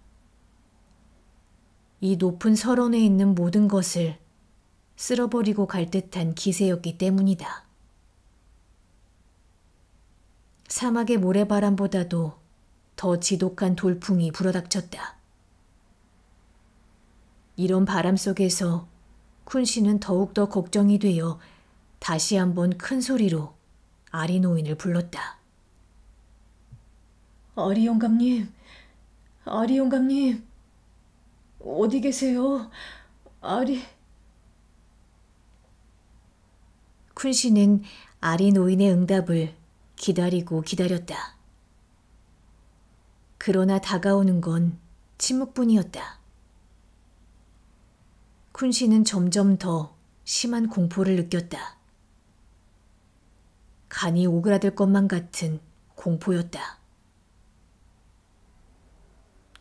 이 높은 설원에 있는 모든 것을 쓸어버리고 갈 듯한 기세였기 때문이다. 사막의 모래바람보다도 더 지독한 돌풍이 불어닥쳤다. 이런 바람 속에서 쿤 씨는 더욱더 걱정이 되어 다시 한번 큰 소리로 아리노인을 불렀다. 아리 용감님 아리 용감님 어디 계세요? 아리... 쿤 씨는 아리 노인의 응답을 기다리고 기다렸다. 그러나 다가오는 건 침묵뿐이었다. 쿤 씨는 점점 더 심한 공포를 느꼈다. 간이 오그라들 것만 같은 공포였다.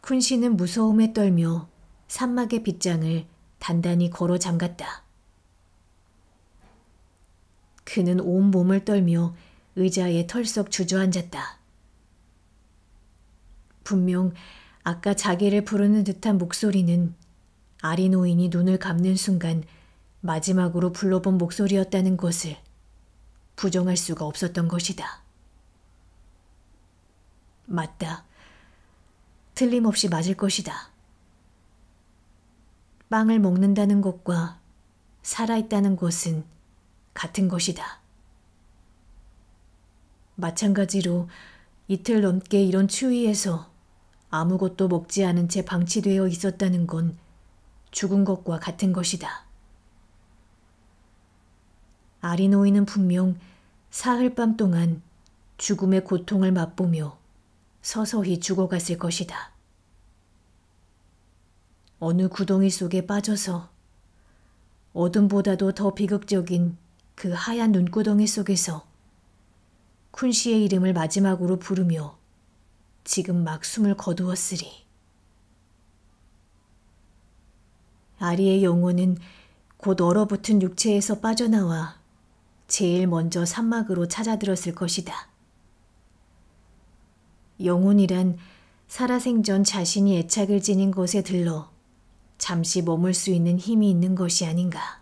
쿤 씨는 무서움에 떨며 산막의 빗장을 단단히 걸어 잠갔다. 그는 온 몸을 떨며 의자에 털썩 주저앉았다. 분명 아까 자기를 부르는 듯한 목소리는 아리노인이 눈을 감는 순간 마지막으로 불러본 목소리였다는 것을 부정할 수가 없었던 것이다. 맞다. 틀림없이 맞을 것이다. 빵을 먹는다는 것과 살아있다는 것은 같은 것이다. 마찬가지로 이틀 넘게 이런 추위에서 아무것도 먹지 않은 채 방치되어 있었다는 건 죽은 것과 같은 것이다. 아리노이는 분명 사흘 밤 동안 죽음의 고통을 맛보며 서서히 죽어갔을 것이다. 어느 구덩이 속에 빠져서 어둠보다도 더 비극적인 그 하얀 눈구덩이 속에서 쿤 씨의 이름을 마지막으로 부르며 지금 막 숨을 거두었으리. 아리의 영혼은 곧 얼어붙은 육체에서 빠져나와 제일 먼저 산막으로 찾아들었을 것이다. 영혼이란 살아생전 자신이 애착을 지닌 것에 들러 잠시 머물 수 있는 힘이 있는 것이 아닌가.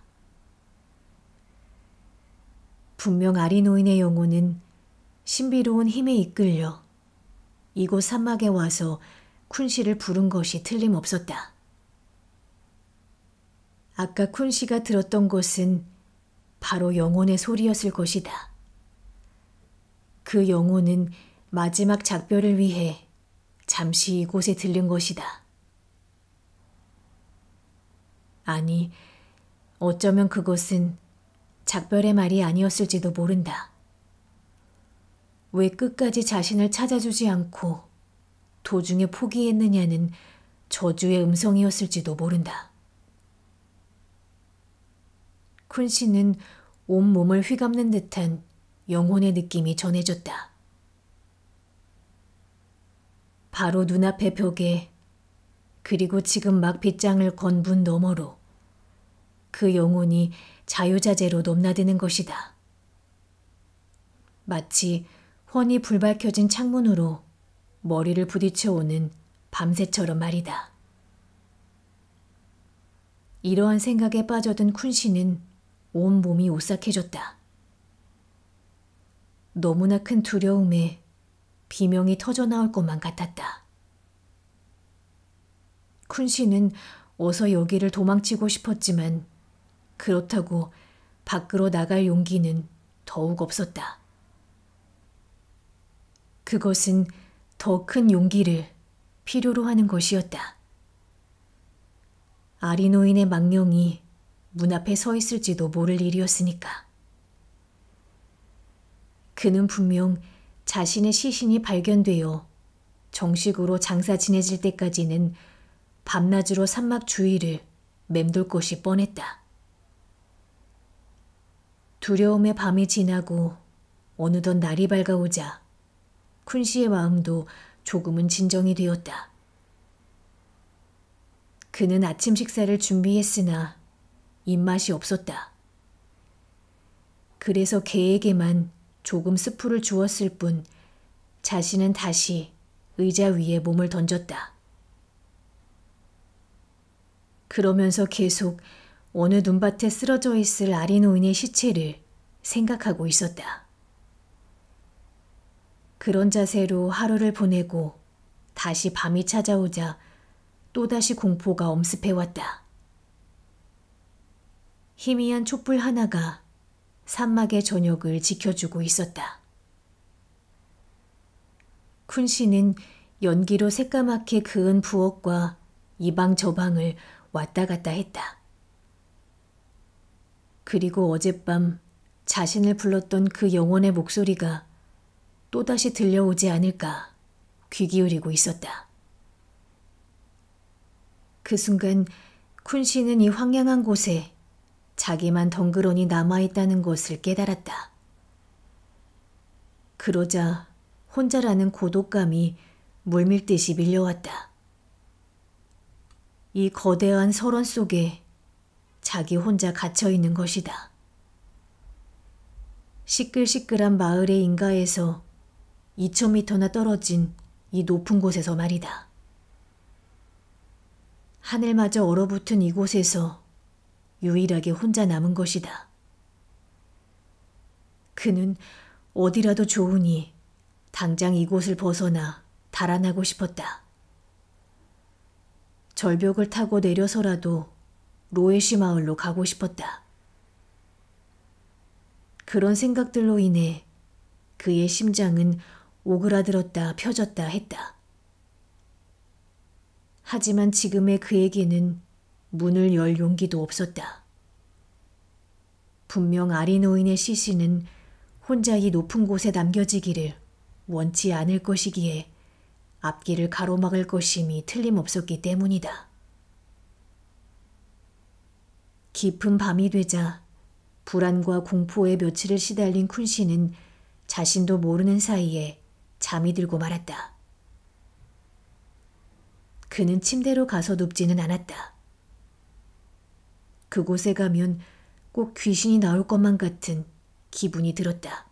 분명 아리노인의 영혼은 신비로운 힘에 이끌려 이곳 산막에 와서 쿤시를 부른 것이 틀림없었다. 아까 쿤시가 들었던 것은 바로 영혼의 소리였을 것이다. 그 영혼은 마지막 작별을 위해 잠시 이곳에 들른 것이다. 아니, 어쩌면 그것은 작별의 말이 아니었을지도 모른다. 왜 끝까지 자신을 찾아주지 않고 도중에 포기했느냐는 저주의 음성이었을지도 모른다. 쿤 씨는 온 몸을 휘감는 듯한 영혼의 느낌이 전해졌다. 바로 눈앞의 벽에 그리고 지금 막 빗장을 건 분 너머로 그 영혼이 자유자재로 넘나드는 것이다. 마치 훤히 불밝혀진 창문으로 머리를 부딪혀 오는 밤새처럼 말이다. 이러한 생각에 빠져든 쿤씨는 온몸이 오싹해졌다. 너무나 큰 두려움에 비명이 터져나올 것만 같았다. 쿤씨는 어서 여기를 도망치고 싶었지만 그렇다고 밖으로 나갈 용기는 더욱 없었다. 그것은 더 큰 용기를 필요로 하는 것이었다. 아리노인의 망령이 문 앞에 서 있을지도 모를 일이었으니까. 그는 분명 자신의 시신이 발견되어 정식으로 장사 지내질 때까지는 밤낮으로 산막 주위를 맴돌 것이 뻔했다. 두려움의 밤이 지나고 어느덧 날이 밝아오자 쿤씨의 마음도 조금은 진정이 되었다. 그는 아침 식사를 준비했으나 입맛이 없었다. 그래서 개에게만 조금 스프를 주었을 뿐 자신은 다시 의자 위에 몸을 던졌다. 그러면서 계속 어느 눈밭에 쓰러져 있을 아리 노인의 시체를 생각하고 있었다. 그런 자세로 하루를 보내고 다시 밤이 찾아오자 또다시 공포가 엄습해왔다. 희미한 촛불 하나가 산막의 저녁을 지켜주고 있었다. 쿤 씨는 연기로 새까맣게 그은 부엌과 이방저 방을 왔다 갔다 했다. 그리고 어젯밤 자신을 불렀던 그 영혼의 목소리가 또다시 들려오지 않을까 귀 기울이고 있었다. 그 순간 쿤 씨는 이 황량한 곳에 자기만 덩그러니 남아있다는 것을 깨달았다. 그러자 혼자라는 고독감이 물밀듯이 밀려왔다. 이 거대한 설원 속에 자기 혼자 갇혀 있는 것이다. 시끌시끌한 마을의 인가에서 2,000미터나 떨어진 이 높은 곳에서 말이다. 하늘마저 얼어붙은 이곳에서 유일하게 혼자 남은 것이다. 그는 어디라도 좋으니 당장 이곳을 벗어나 달아나고 싶었다. 절벽을 타고 내려서라도 로에시 마을로 가고 싶었다. 그런 생각들로 인해 그의 심장은 오그라들었다 펴졌다 했다. 하지만 지금의 그에게는 문을 열 용기도 없었다. 분명 아리노인의 시신은 혼자 이 높은 곳에 남겨지기를 원치 않을 것이기에 앞길을 가로막을 것임이 틀림없었기 때문이다. 깊은 밤이 되자 불안과 공포에 며칠을 시달린 쿤 씨는 자신도 모르는 사이에 잠이 들고 말았다. 그는 침대로 가서 눕지는 않았다. 그곳에 가면 꼭 귀신이 나올 것만 같은 기분이 들었다.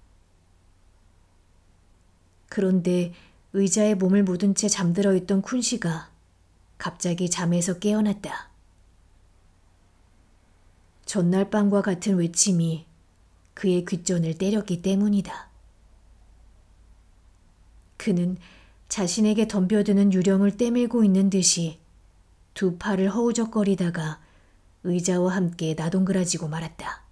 그런데 의자에 몸을 묻은 채 잠들어 있던 쿤 씨가 갑자기 잠에서 깨어났다. 전날 밤과 같은 외침이 그의 귓전을 때렸기 때문이다. 그는 자신에게 덤벼드는 유령을 떼밀고 있는 듯이 두 팔을 허우적거리다가 의자와 함께 나동그라지고 말았다.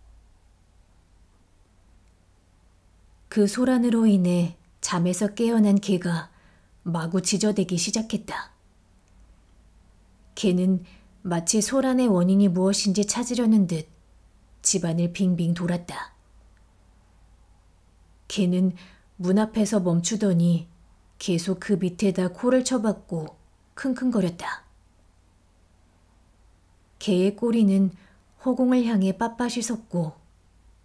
그 소란으로 인해 잠에서 깨어난 개가 마구 짖어대기 시작했다. 개는 마치 소란의 원인이 무엇인지 찾으려는 듯 집안을 빙빙 돌았다. 개는 문 앞에서 멈추더니 계속 그 밑에다 코를 쳐박고 킁킁거렸다. 개의 꼬리는 허공을 향해 빳빳이 섰고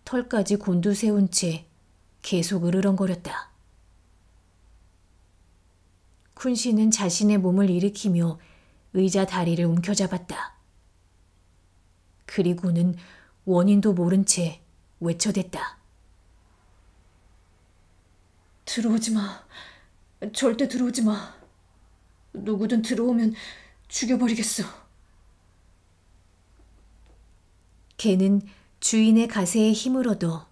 털까지 곤두세운 채 계속 으르렁거렸다. 쿤씨는 자신의 몸을 일으키며 의자 다리를 움켜잡았다. 그리고는 원인도 모른 채 외쳐댔다. 들어오지 마. 절대 들어오지 마. 누구든 들어오면 죽여버리겠어. 개는 주인의 가세에 힘을 얻어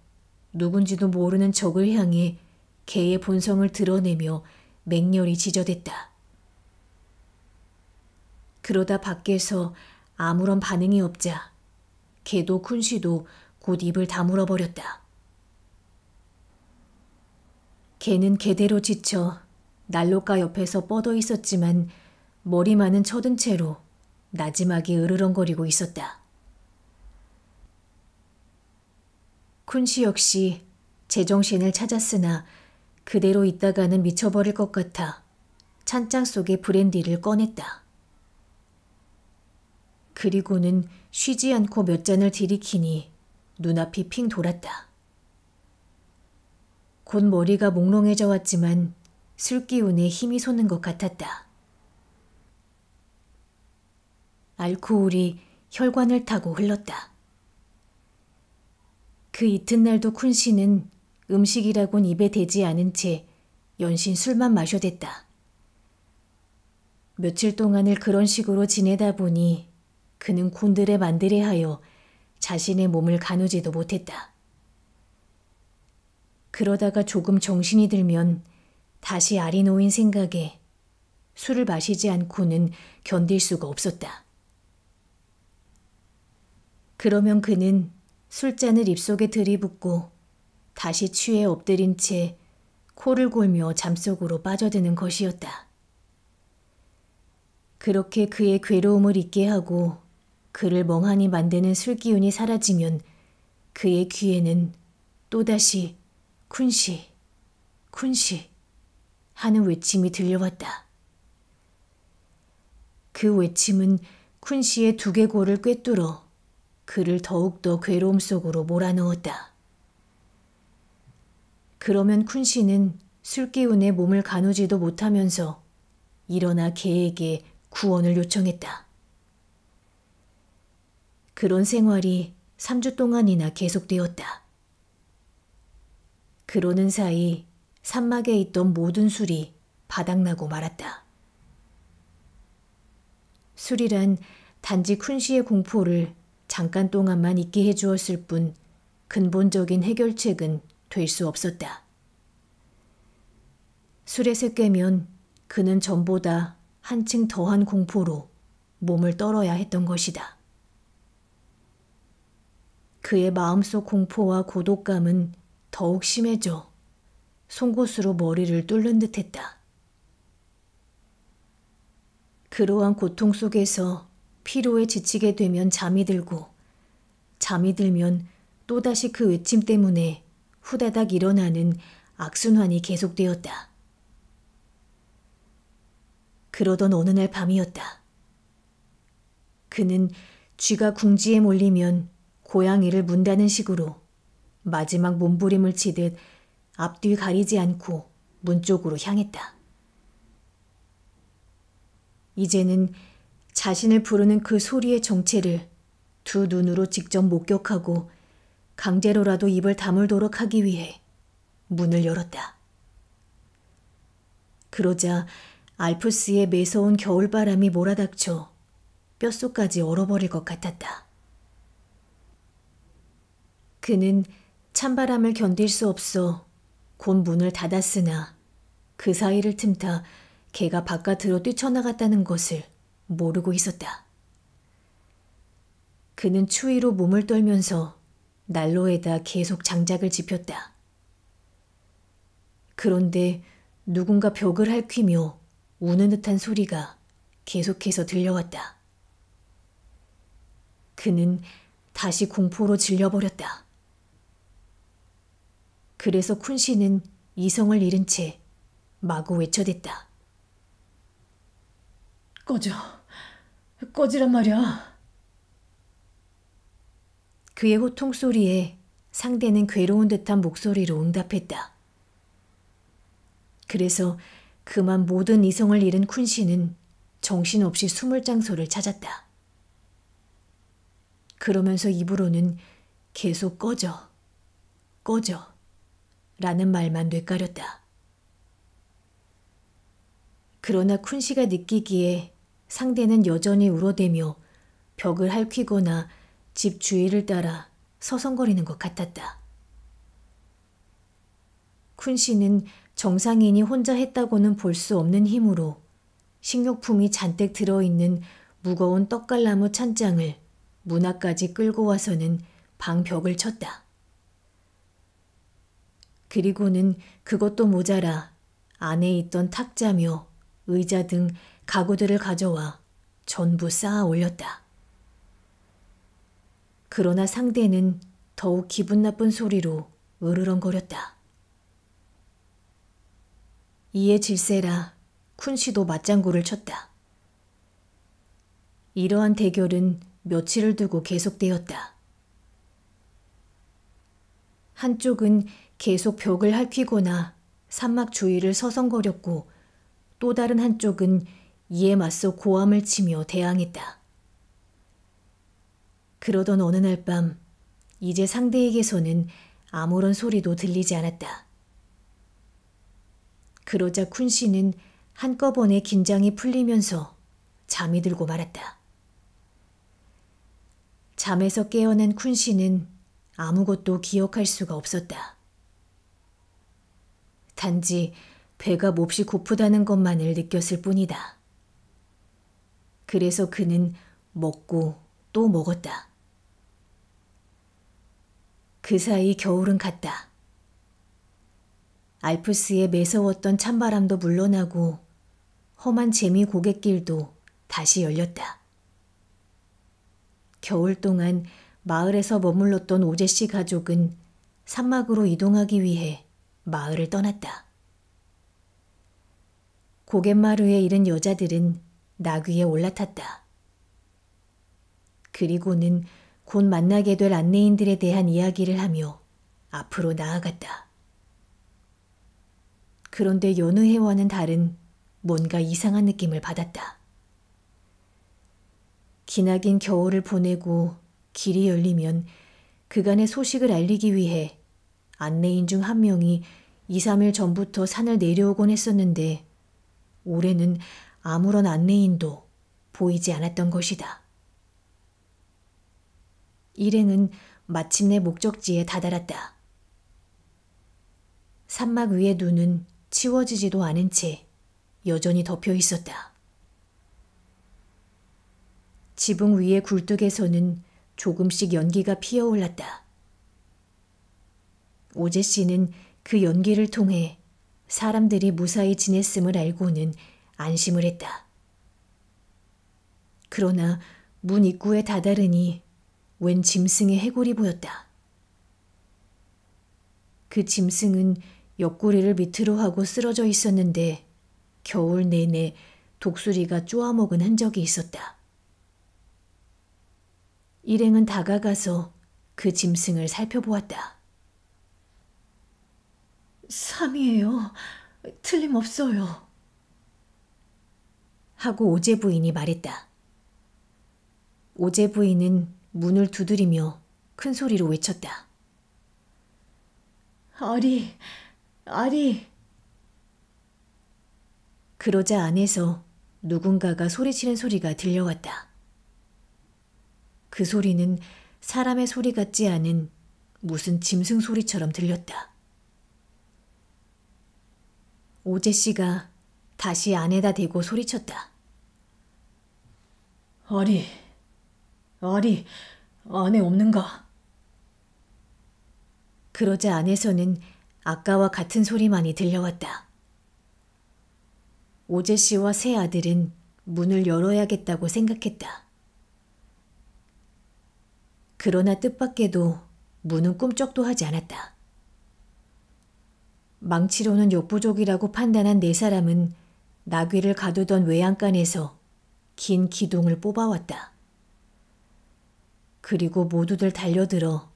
누군지도 모르는 적을 향해 개의 본성을 드러내며 맹렬히 지저댔다. 그러다 밖에서 아무런 반응이 없자 개도 쿤시도 곧 입을 다물어 버렸다. 개는 개대로 지쳐 난로가 옆에서 뻗어 있었지만 머리만은 쳐든 채로 나지막이 으르렁거리고 있었다. 쿤시 역시 제정신을 찾았으나 그대로 있다가는 미쳐버릴 것 같아 찬장 속의 브랜디를 꺼냈다. 그리고는 쉬지 않고 몇 잔을 들이키니 눈앞이 핑 돌았다. 곧 머리가 몽롱해져 왔지만 술 기운에 힘이 솟는 것 같았다. 알코올이 혈관을 타고 흘렀다. 그 이튿날도 쿤 씨는 음식이라곤 입에 대지 않은 채 연신 술만 마셔댔다. 며칠 동안을 그런 식으로 지내다 보니 그는 콘드레 만드레 하여 자신의 몸을 가누지도 못했다. 그러다가 조금 정신이 들면 다시 알이 놓인 생각에 술을 마시지 않고는 견딜 수가 없었다. 그러면 그는 술잔을 입속에 들이붓고 다시 취해 엎드린 채 코를 골며 잠속으로 빠져드는 것이었다. 그렇게 그의 괴로움을 잊게 하고 그를 멍하니 만드는 술기운이 사라지면 그의 귀에는 또다시 쿤시, 쿤시 하는 외침이 들려왔다. 그 외침은 쿤시의 두개골을 꿰뚫어 그를 더욱더 괴로움 속으로 몰아넣었다. 그러면 쿤시는 술기운에 몸을 가누지도 못하면서 일어나 개에게 구원을 요청했다. 그런 생활이 3주 동안이나 계속되었다. 그러는 사이 산막에 있던 모든 술이 바닥나고 말았다. 술이란 단지 쿤시의 공포를 잠깐 동안만 잊게 해주었을 뿐 근본적인 해결책은 될 수 없었다. 술에새 깨면 그는 전보다 한층 더한 공포로 몸을 떨어야 했던 것이다. 그의 마음속 공포와 고독감은 더욱 심해져 송곳으로 머리를 뚫는 듯했다. 그러한 고통 속에서 피로에 지치게 되면 잠이 들고 잠이 들면 또다시 그 외침 때문에 후다닥 일어나는 악순환이 계속되었다. 그러던 어느 날 밤이었다. 그는 쥐가 궁지에 몰리면 고양이를 문다는 식으로 마지막 몸부림을 치듯 앞뒤 가리지 않고 문 쪽으로 향했다. 이제는 자신을 부르는 그 소리의 정체를 두 눈으로 직접 목격하고 강제로라도 입을 다물도록 하기 위해 문을 열었다. 그러자 알프스의 매서운 겨울바람이 몰아닥쳐 뼛속까지 얼어버릴 것 같았다. 그는 찬바람을 견딜 수 없어 곧 문을 닫았으나 그 사이를 틈타 개가 바깥으로 뛰쳐나갔다는 것을 모르고 있었다. 그는 추위로 몸을 떨면서 난로에다 계속 장작을 지폈다. 그런데 누군가 벽을 핥히며 우는 듯한 소리가 계속해서 들려왔다. 그는 다시 공포로 질려버렸다. 그래서 쿤씨는 이성을 잃은 채 마구 외쳐댔다. 꺼져. 꺼지란 말이야. 그의 호통 소리에 상대는 괴로운 듯한 목소리로 응답했다. 그래서 그만 모든 이성을 잃은 쿤씨는 정신없이 숨을 장소를 찾았다. 그러면서 입으로는 계속 꺼져, 꺼져, 라는 말만 뇌가렸다 그러나 쿤씨가 느끼기에 상대는 여전히 울어대며 벽을 핥히거나 집 주위를 따라 서성거리는 것 같았다. 쿤씨는 정상인이 혼자 했다고는 볼 수 없는 힘으로 식료품이 잔뜩 들어있는 무거운 떡갈나무 찬장을 문 앞까지 끌고 와서는 방 벽을 쳤다. 그리고는 그것도 모자라 안에 있던 탁자며 의자 등 가구들을 가져와 전부 쌓아 올렸다. 그러나 상대는 더욱 기분 나쁜 소리로 으르렁거렸다. 이에 질세라 쿤씨도 맞장구를 쳤다. 이러한 대결은 며칠을 두고 계속되었다. 한쪽은 계속 벽을 핥히거나 산막 주위를 서성거렸고 또 다른 한쪽은 이에 맞서 고함을 치며 대항했다. 그러던 어느 날 밤 이제 상대에게서는 아무런 소리도 들리지 않았다. 그러자 쿤 씨는 한꺼번에 긴장이 풀리면서 잠이 들고 말았다. 잠에서 깨어난 쿤 씨는 아무것도 기억할 수가 없었다. 단지 배가 몹시 고프다는 것만을 느꼈을 뿐이다. 그래서 그는 먹고 또 먹었다. 그 사이 겨울은 갔다. 알프스의 매서웠던 찬바람도 물러나고 험한 재미 고갯길도 다시 열렸다. 겨울 동안 마을에서 머물렀던 오제씨 가족은 산막으로 이동하기 위해 마을을 떠났다. 고갯마루에 이른 여자들은 나귀에 올라탔다. 그리고는 곧 만나게 될 안내인들에 대한 이야기를 하며 앞으로 나아갔다. 그런데 연우 해와는 다른 뭔가 이상한 느낌을 받았다. 기나긴 겨울을 보내고 길이 열리면 그간의 소식을 알리기 위해 안내인 중 한 명이 2, 3일 전부터 산을 내려오곤 했었는데 올해는 아무런 안내인도 보이지 않았던 것이다. 일행은 마침내 목적지에 다다랐다. 산막 위의 눈은 치워지지도 않은 채 여전히 덮여 있었다. 지붕 위의 굴뚝에서는 조금씩 연기가 피어올랐다. 오재 씨는 그 연기를 통해 사람들이 무사히 지냈음을 알고는 안심을 했다. 그러나 문 입구에 다다르니 웬 짐승의 해골이 보였다. 그 짐승은 옆구리를 밑으로 하고 쓰러져 있었는데 겨울 내내 독수리가 쪼아먹은 흔적이 있었다. 일행은 다가가서 그 짐승을 살펴보았다. 3이에요. 틀림없어요. 하고 오제 부인이 말했다. 오제 부인은 문을 두드리며 큰 소리로 외쳤다. 아리, 아리. 그러자 안에서 누군가가 소리치는 소리가 들려왔다. 그 소리는 사람의 소리 같지 않은 무슨 짐승 소리처럼 들렸다. 오재 씨가 다시 아내다 대고 소리쳤다. 아리, 아리, 아내 없는가? 그러자 안에서는 아까와 같은 소리만이 들려왔다. 오재 씨와 세 아들은 문을 열어야겠다고 생각했다. 그러나 뜻밖에도 문은 꿈쩍도 하지 않았다. 망치로는 욕부족이라고 판단한 네 사람은 나귀를 가두던 외양간에서 긴 기둥을 뽑아왔다. 그리고 모두들 달려들어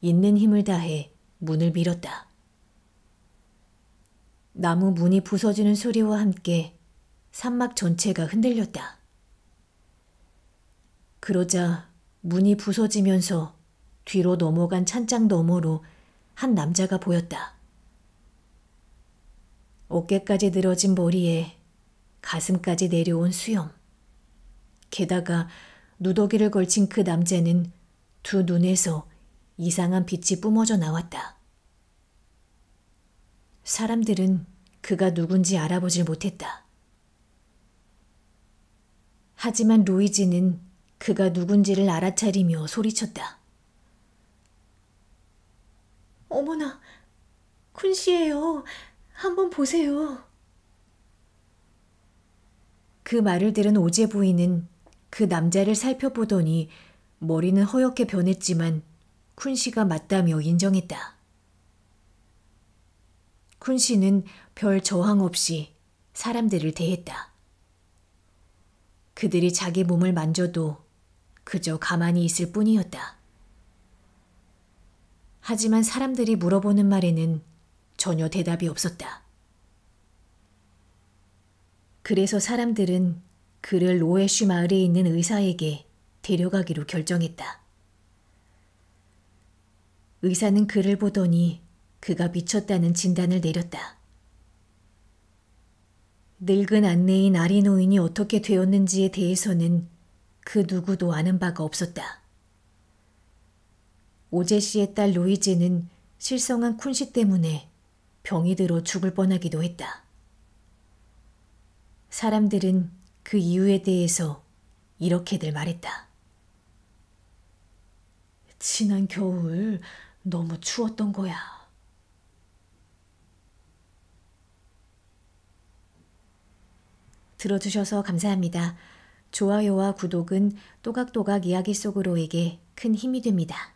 있는 힘을 다해 문을 밀었다. 나무 문이 부서지는 소리와 함께 산막 전체가 흔들렸다. 그러자 문이 부서지면서 뒤로 넘어간 찬장 너머로 한 남자가 보였다. 어깨까지 늘어진 머리에 가슴까지 내려온 수염. 게다가 누더기를 걸친 그 남자는 두 눈에서 이상한 빛이 뿜어져 나왔다. 사람들은 그가 누군지 알아보질 못했다. 하지만 로이지는 그가 누군지를 알아차리며 소리쳤다. 어머나, 쿤시예요. 한번 보세요. 그 말을 들은 오재 부인은 그 남자를 살펴보더니 머리는 허옇게 변했지만 쿤 씨가 맞다며 인정했다. 쿤 씨는 별 저항 없이 사람들을 대했다. 그들이 자기 몸을 만져도 그저 가만히 있을 뿐이었다. 하지만 사람들이 물어보는 말에는 전혀 대답이 없었다. 그래서 사람들은 그를 로에슈 마을에 있는 의사에게 데려가기로 결정했다. 의사는 그를 보더니 그가 미쳤다는 진단을 내렸다. 늙은 안내인 아리노인이 어떻게 되었는지에 대해서는 그 누구도 아는 바가 없었다. 오제 씨의 딸 로이즈는 실성한 쿤시 때문에 병이 들어 죽을 뻔하기도 했다. 사람들은 그 이유에 대해서 이렇게들 말했다. 지난 겨울 너무 추웠던 거야. 들어주셔서 감사합니다. 좋아요와 구독은 또각또각 이야기 속으로에게 큰 힘이 됩니다.